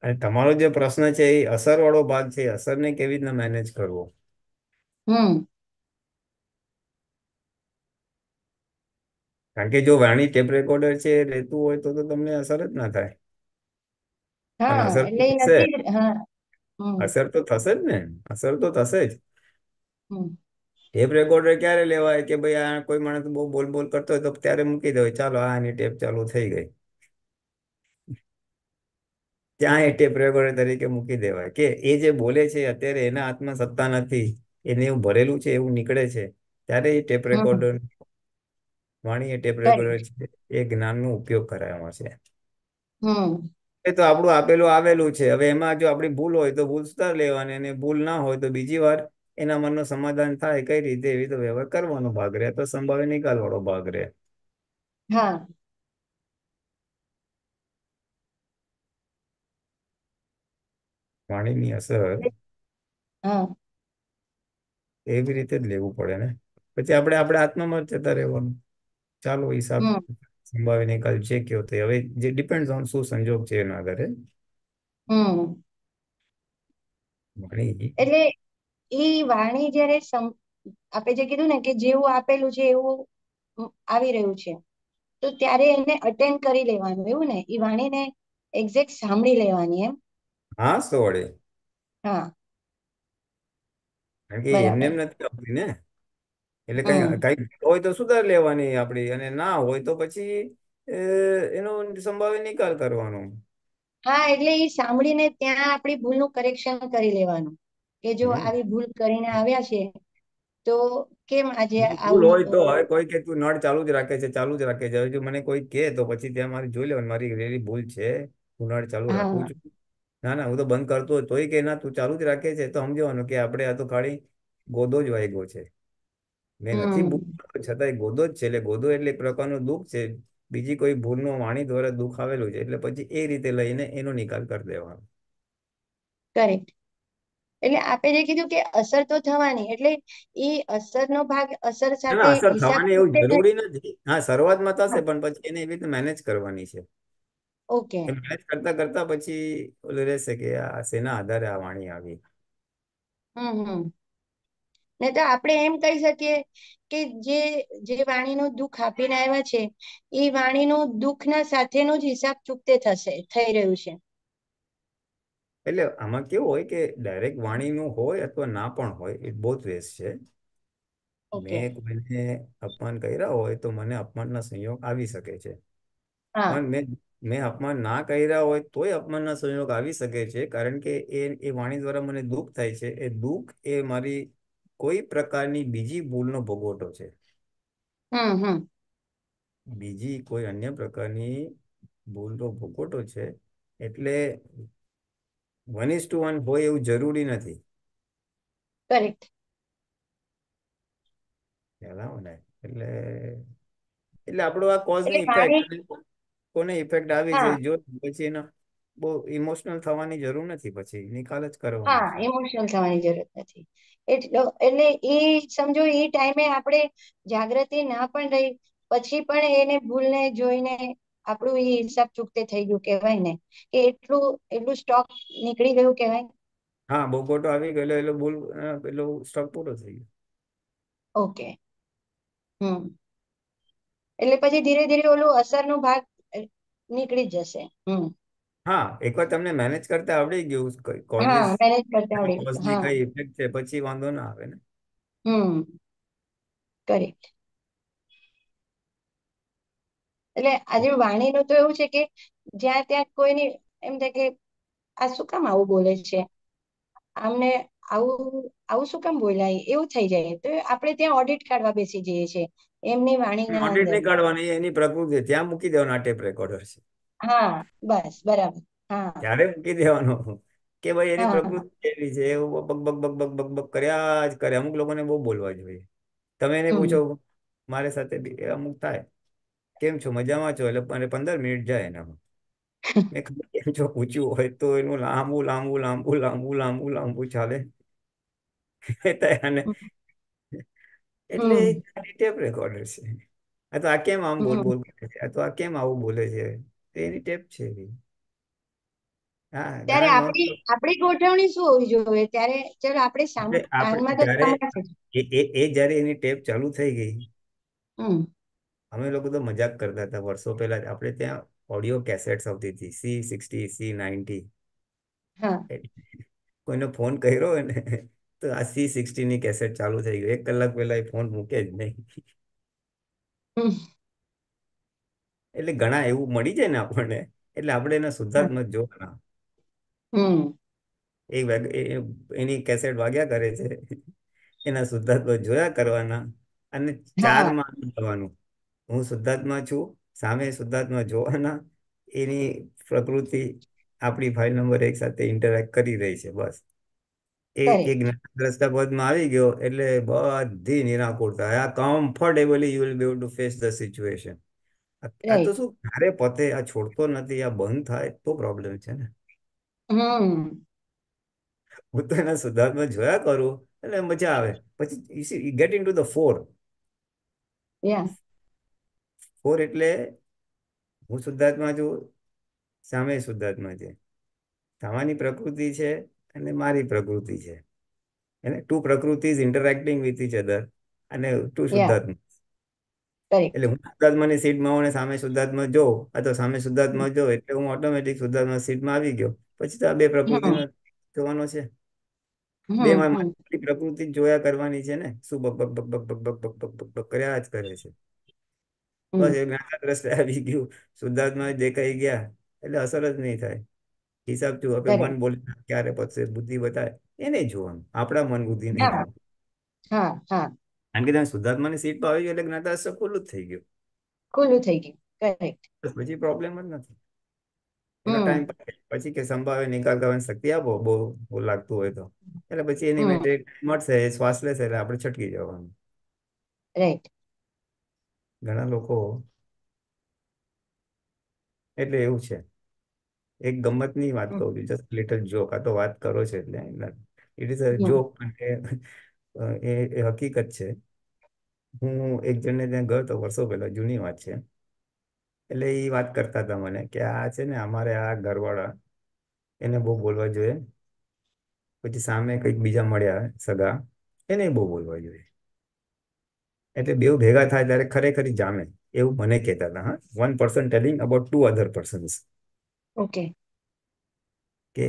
અને તમારો જે પ્રશ્ન છે એ અસર વાળો ભાગ છે અસરને કેવી રીતના મેનેજ કરવો હમ કારણ કે જો વાણી ટેપ રેકોર્ડર છે રહેતું હોય તો તો તમને અસર જ ના થાય અસર એટલે હા અસર તો થશે જ ને અસર તો થશે જ હમ ટેપ રેકોર્ડર ક્યારે લેવાય કે ભાઈ આ કોઈ માણસ બહુ બોલ બોલ કરતો હોય તો ત્યારે મૂકી દેવાય ચાલો આ આની ટેપ ચાલુ થઈ ગઈ ત્યાં એ ટેપ રેકોર્ડર તરીકે મૂકી દેવાય કે એ જે બોલે છે અત્યારે એના હાથમાં સત્તા નથી એને એવું ભરેલું છે એવું નીકળે છે ત્યારે એ ટેપ રેકોર્ડર વાણી એ ટેપ રેકોર્ડર છે એ જ્ઞાનનો ઉપયોગ કરાયો છે એ તો આપણું આપેલું આવેલું છે હવે એમાં જો આપણી ભૂલ હોય તો ભૂલ સુધાર લેવાની અને ભૂલ ના હોય તો બીજી વાર એના મનનું સમાધાન થાય કઈ રીતે એવી તો વ્યવહાર કરવાનો ભાગ રહે તો સંભાવે નિકાલ વાળો ભાગ રહે હા વાણીની અસર એવી રીતે જ લેવું પડે ને પછી આપણે આપણે આત્મામાં જતા રહેવાનું ચાલો હિસાબ સંભાવે નિકાલ છે કયો તે હવે જે ડિપેન્ડ ઓન શું સંજોગ છે એના આધારે એટલે એ વાણી જયારે આપણે જે કીધું ને કે જેવું આપેલું છે એવું આવી રહ્યું છે તો ત્યારે એને અટેન્ડ કરી લેવાનું એવું ને એ વાણીને એક્ઝેક્ટ સાંભળી લેવાની એમ હા સોળે હા એમ નથી ને એટલે કઈ કઈ હોય તો સુધાર લેવાની આપણી અને ના હોય તો પછી એનો સંભાવે નિકાલ કરવાનો હા એટલે એ સાંભળીને ત્યાં આપણી ભૂલ નું કરેક્શન કરી લેવાનું કે જો આવી ભૂલ કરીને આવ્યા છે તો કેમ આજે ભૂલ હોય તો હવે કોઈ કે તું નળ ચાલુ જ રાખે છે ચાલુ જ રાખે છે જો મને કોઈ કે તો પછી ત્યાં મારી જોઈ લેવાનું મારી રેલી ભૂલ છે હું નળ ચાલુ રાખું છું ના ના હું તો બંધ કરતો તોય કે ના તું ચાલુ જ રાખે છે તો સમજવાનું કે આપણે આ તો ખાલી ગોદો જ વાગ્યો છે મેં નથી ભૂલ છતાંય ગોદો જ છે એટલે ગોદો એટલે એક પ્રકારનું દુઃખ છે બીજી કોઈ ભૂલનો વાણી દ્વારા દુઃખ આવેલું છે એટલે પછી એ રીતે લઈને એનો નિકાલ કરી દેવાનો કરેક્ટ એટલે આપે જે કીધું કે અસર તો થવાની એટલે એ અસરનો ભાગ અસર સાથે અસર થવાની એવું જરૂરી નથી હા શરૂઆતમાં થશે પણ પછી એને એવી રીતે મેનેજ કરવાની છે ઓકે મેનેજ કરતા કરતા પછી ઓલું રહેશે કે આ શેના આધારે આ વાણી આવી હમ હમ ને તો આપણે એમ કહી શકીએ કે જે જે વાણીનું દુઃખ આપીને આવ્યા છે એ વાણીનું દુઃખના સાથેનો જ હિસાબ ચૂકતે થશે થઈ રહ્યું છે એટલે આમાં કેવું હોય કે ડાયરેક્ટ વાણીનું હોય અથવા ના પણ હોય ઇટ બોથ વેઝ છે મેં કોઈને અપમાન કર્યા હોય તો મને અપમાનના સંયોગ આવી શકે છે પણ મેં મેં અપમાન ના કર્યા હોય તોય અપમાનના સંયોગ આવી શકે છે કારણ કે એ એ વાણી દ્વારા મને દુઃખ થાય છે એ દુઃખ એ મારી કોઈ પ્રકારની બીજી ભૂલનો ભોગવટો છે બીજી કોઈ અન્ય પ્રકારની ભૂલનો ભોગવટો છે એટલે વન ઇઝ ટુ વન હોય એવું જરૂરી નથી કરેક્ટ એટલે એટલે આપણો આ કોઝ ની ઇફેક્ટ કોને ઇફેક્ટ આવી જોઈએ જો પછી એનો બહુ ઇમોશનલ થવાની જરૂર નથી પછી નિકાલ જ કરો હા ઇમોશનલ થવાની જરૂર નથી એટલે એટલે એ સમજો એ ટાઈમે આપણે જાગૃતિ ના પણ રહી પછી પણ એને ભૂલને જોઈને આપણું એ હિસાબ ચૂકતે થઈ ગયું કહેવાય ને કે એટલું એટલું સ્ટોક નીકળી ગયું કહેવાય હા બોકોટો આવી ગયેલો એટલે બુલ પેલો સ્ટોક પૂરો થઈ ગયો ઓકે હમ એટલે પછી ધીરે ધીરે ઓલું અસરનો ભાગ નીકળી જશે હમ હા એકવાર તમને મેનેજ કરતા આવડી ગયું કોન્ગ્રેસ મેનેજ કરતા આવડી ગયું કઈ ઇફેક્ટ છે પછી વાંધો ના આવે ને હમ કરેક્ટ એટલે આજે વાણીનું તો એવું છે કે જ્યાં ત્યાં કોઈની એમ થાય કે આ શું કામ આવું બોલે છે આમને આવું આવું શું કામ બોલાય એવું થઈ જાય તો આપણે ત્યાં ઓડિટ કાઢવા બેસી જઈએ છીએ એમની વાણીના ઓડિટ નહીં કાઢવાની એની પ્રકૃતિ ત્યાં મૂકી દેવાના ટેપ રેકોર્ડર છે હા બસ બરાબર હા ત્યારે મૂકી દેવાનું કે ભાઈ એની પ્રકૃતિ કેવી છે એવું બગ બગ બગ બગ બગ બગ કર્યા જ કરે અમુક લોકોને બહુ બોલવા જોઈએ તમે એને પૂછો મારે સાથે અમુક થાય કેમ છો મજામાં છો એટલે મને પંદર મિનિટ જાય એનામાં મેં કેમ છો પૂછ્યું હોય તો એનું લાંબુ લાંબુ લાંબુ લાંબુ લાંબુ લાંબુ ચાલે એટલે ટેપ રેકોર્ડર છે આ તો આ કેમ આમ બોલ બોલ કરે છે આ તો આ કેમ આવું બોલે છે એની ટેપ છે હા એ એ જ્યારે એની ટેપ ચાલુ થઈ ગઈ અમે લોકો તો મજાક કરતા હતા વર્ષો પહેલા આપણે ત્યાં ઓડિયો કેસેટ્સ આવતી હતી સી સિક્સટી સી નાઇન્ટી કોઈનો ફોન કર્યો હોય ને તો આ સી સિક્સટી ની કેસેટ ચાલુ થઈ ગયું એક કલાક પહેલા એ ફોન મૂકે જ નહીં એટલે ઘણા એવું મળી જાય ને આપણને એટલે આપણે એના શુદ્ધાત્મક જોવાના એ એની કેસેટ વાગ્યા કરે છે એના શુદ્ધાત્મક જોયા કરવાના અને ચાર માં કરવાનું હું શુદ્ધાત્મા છું સામે શુદ્ધાત્મા જોવાના એની પ્રકૃતિ આપણી ફાઇલ નંબર એક સાથે ઇન્ટરેક્ટ કરી રહી છે બસ એ એક એ દ્રષ્ટાપદમાં આવી ગયો એટલે બધી નિરાકુરતા આ comfortably you will be to face the situation આ તો શું ક્યારે પતે આ છોડતો નથી આ બંધ થાય તો પ્રોબ્લેમ છે ને હું તો એના સુધારમાં જોયા કરું એટલે મજા આવે પછી you see get into the four yes four એટલે હું શુદ્ધાત્મા છું સામે શુદ્ધાત્મા છે ધાવાની પ્રકૃતિ છે અને મારી પ્રકૃતિ છે એટલે ટુ પ્રકૃતિ is interacting with each other અને ટુ શુદ્ધાત્મા એટલે હું શુદ્ધાત્માની સીટમાં હું સામે શુદ્ધાત્મા જો અથવા સામે શુદ્ધાત્મા જો એટલે હું ઓટોમેટિક શુદ્ધાત્મા સીટમાં આવી ગયો પછી તો આ બે પ્રકૃતિ જોવાનો છે બે પ્રકૃતિ જોયા કરવાની છે ને શું બક બક બક બક બક બક બક બક બક કર્યા જ કરે છે બસ એ જ્ઞાનાદ્રષ્ટ આવી ગયું શુદ્ધાત્મા દેખાઈ ગયા એટલે અસર જ નહીં થાય હિસાબ થયું કે મન બોલે ક્યારે પછી બુદ્ધિ બતાવે એને જોવાનું આપણા મન બુદ્ધિ નહીં કારણ કે તમે શુદ્ધાત્માની સીટ પર આવી એટલે જ્ઞાનાદ્રષ્ટ ખુલ્લું જ થઈ ગયું ખુલ્લું થઈ ગયું કરેક્ટ પછી પ્રોબ્લેમ જ નથી પછી કે સંભાવે નિકાલ કરવાની શક્તિ આપો બહુ લાગતું હોય તો એટલે પછી એની માટે મળશે શ્વાસ લેશે એટલે આપણે છટકી જવાનું રાઈટ ઘણા લોકો એટલે એવું છે એક ગમતની વાત કહું છું જસ્ટ લિટલ જોક આ તો વાત કરો છો એટલે ઇટ ઇઝ અ જોક એ એ હકીકત છે હું એક જણને ત્યાં ગયો તો વર્ષો પહેલા જૂની વાત છે એટલે એ વાત કરતા હતા મને કે આ છે ને અમારે આ ઘરવાળા એને બહુ બોલવા જોઈએ પછી સામે કંઈક બીજા મળ્યા સગા એને બહુ બોલવા જોઈએ એટલે બે ભેગા થાય ત્યારે ખરેખર જામે એવું મને કહેતા હતા હા one person telling about to other person okay કે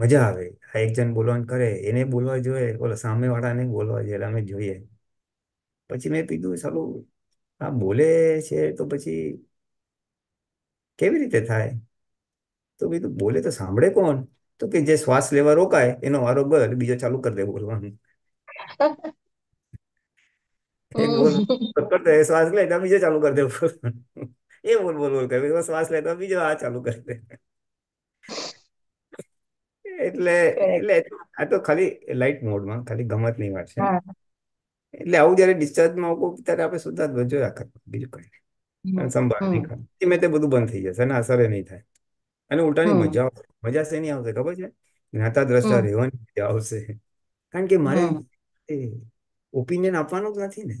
મજા આવે આ એક જણ બોલવાનું કરે એને બોલવા જોઈએ ઓલો સામેવાળાને બોલવા જોઈએ અમે જોઈએ પછી મેં કીધું ચાલો આ બોલે છે તો પછી કેવી રીતે થાય તો કીધું બોલે તો સાંભળે કોણ તો કે જે શ્વાસ લેવા રોકાય એનો વારો ગયો બીજો ચાલુ કરી દે બોલવાનું एक बोल करते हैं श्वास लेता बीजे चालू એ બોલ બોલ બોલ કરે શ્વાસ લેતા બીજો આ ચાલુ કરી દે એટલે એટલે આ તો ખાલી લાઇટ મોડમાં ખાલી ગમતની વાત છે એટલે આવું જયારે માં આવું ત્યારે આપણે સુધાર બધો રાખત બીજું કઈ નહીં સંભાળ નહીં મેં તે બધું બંધ થઈ જશે અને અસરે નહીં થાય અને ઉલટાની મજા મજા શેની આવશે ખબર છે જ્ઞાતા દ્રષ્ટા રહેવાની મજા આવશે કારણ કે મારે ઓપિનિયન આપવાનો જ નથી ને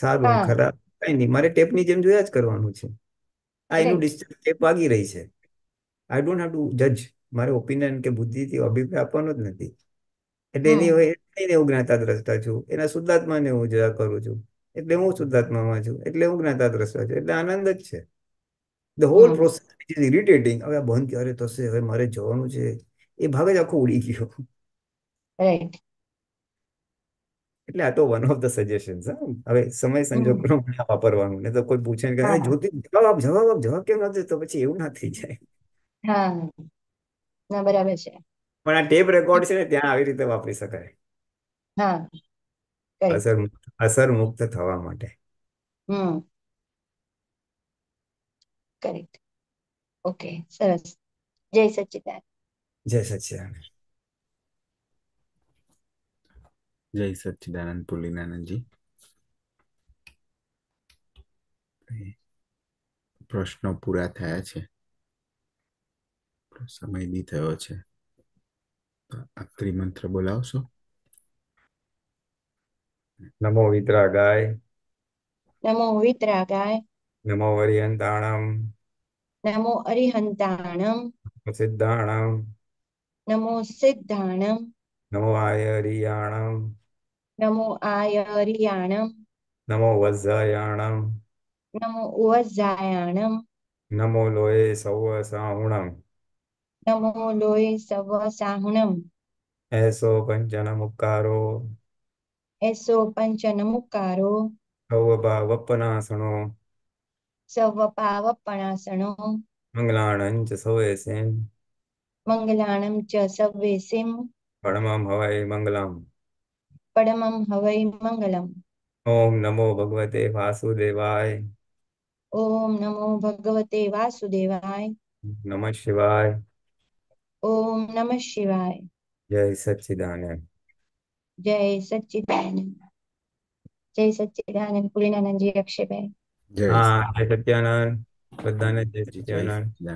સારું ખરાબ કઈ નહીં મારે ટેપની જેમ જોયા જ કરવાનું છે આ એનું ડિસ્ચાર્જ ટેપ વાગી રહી છે આઈ ડોન્ટ હેવ ટુ જજ મારે ઓપિનિયન કે બુદ્ધિથી અભિપ્રાય આપવાનો જ નથી એટલે એની એને હું જ્ઞાતા દ્રષ્ટા છું એના શુદ્ધાત્માને હું જોયા કરું છું એટલે હું શુદ્ધાત્મામાં છું એટલે હું જ્ઞાતા દ્રષ્ટા છું એટલે આનંદ જ છે the whole process is irritating હવે બંધ ક્યારે થશે હવે મારે જવાનું છે એ ભાગ જ આખો ઉડી ગયો રાઈટ એટલે આ તો વન ઓફ ધ સજેશન્સ હવે સમય સંજોગનો વાપરવાનું ને તો કોઈ પૂછે કે જોતી જવાબ આપ જવાબ આપ જવાબ કેમ નથી તો પછી એવું ના થઈ જાય હા ના બરાબર છે પણ આ ટેપ રેકોર્ડ છે ને ત્યાં આવી રીતે વાપરી શકાય હા અસર અસર મુક્ત થવા માટે હમ કરેક્ટ ઓકે સરસ જય સચ્ચિદાન જય સચ્ચિદાન જય સચ્ચિદાનંદ પુલિનાનંદજી પ્રશ્નો પૂરા થયા છે સમય બી થયો છે આખરી મંત્ર બોલાવશો નમો વિતરાગાય નમો વિતરાગાય નમો હરિહંતાણમ નમો અરિહંતાણમ સિદ્ધાણમ નમો સિદ્ધાણમ નમો આય હરિયાણમ नमो आयरियाणम नमो वज्रायाणं नमो उवज्जायाणं नमो लोये सवसाहुणम नमो लोये सवसाहुणं ऐसो पञ्चनमुक्कारो ऐसो पञ्चनमुक्कारो सव सवपावप्पनासनो मंगलाणं च सवेसिं मंगलाणं च सवेसिं परमं हवाय मङ्गलम् परमं हवै मंगलम ओम नमो भगवते वासुदेवाय ओम नमो भगवते वासुदेवाय नमः शिवाय ओम नमः शिवाय जय सच्चिदानंद जय सच्चिदानंद જય સચ્ચિદાનંદ પુરીનાનંદજી અક્ષયભાઈ જય હા જય સત્યાનંદ બધાને જય સચ્ચિદાનંદ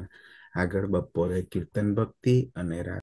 આગળ બપોરે કીર્તન ભક્તિ અને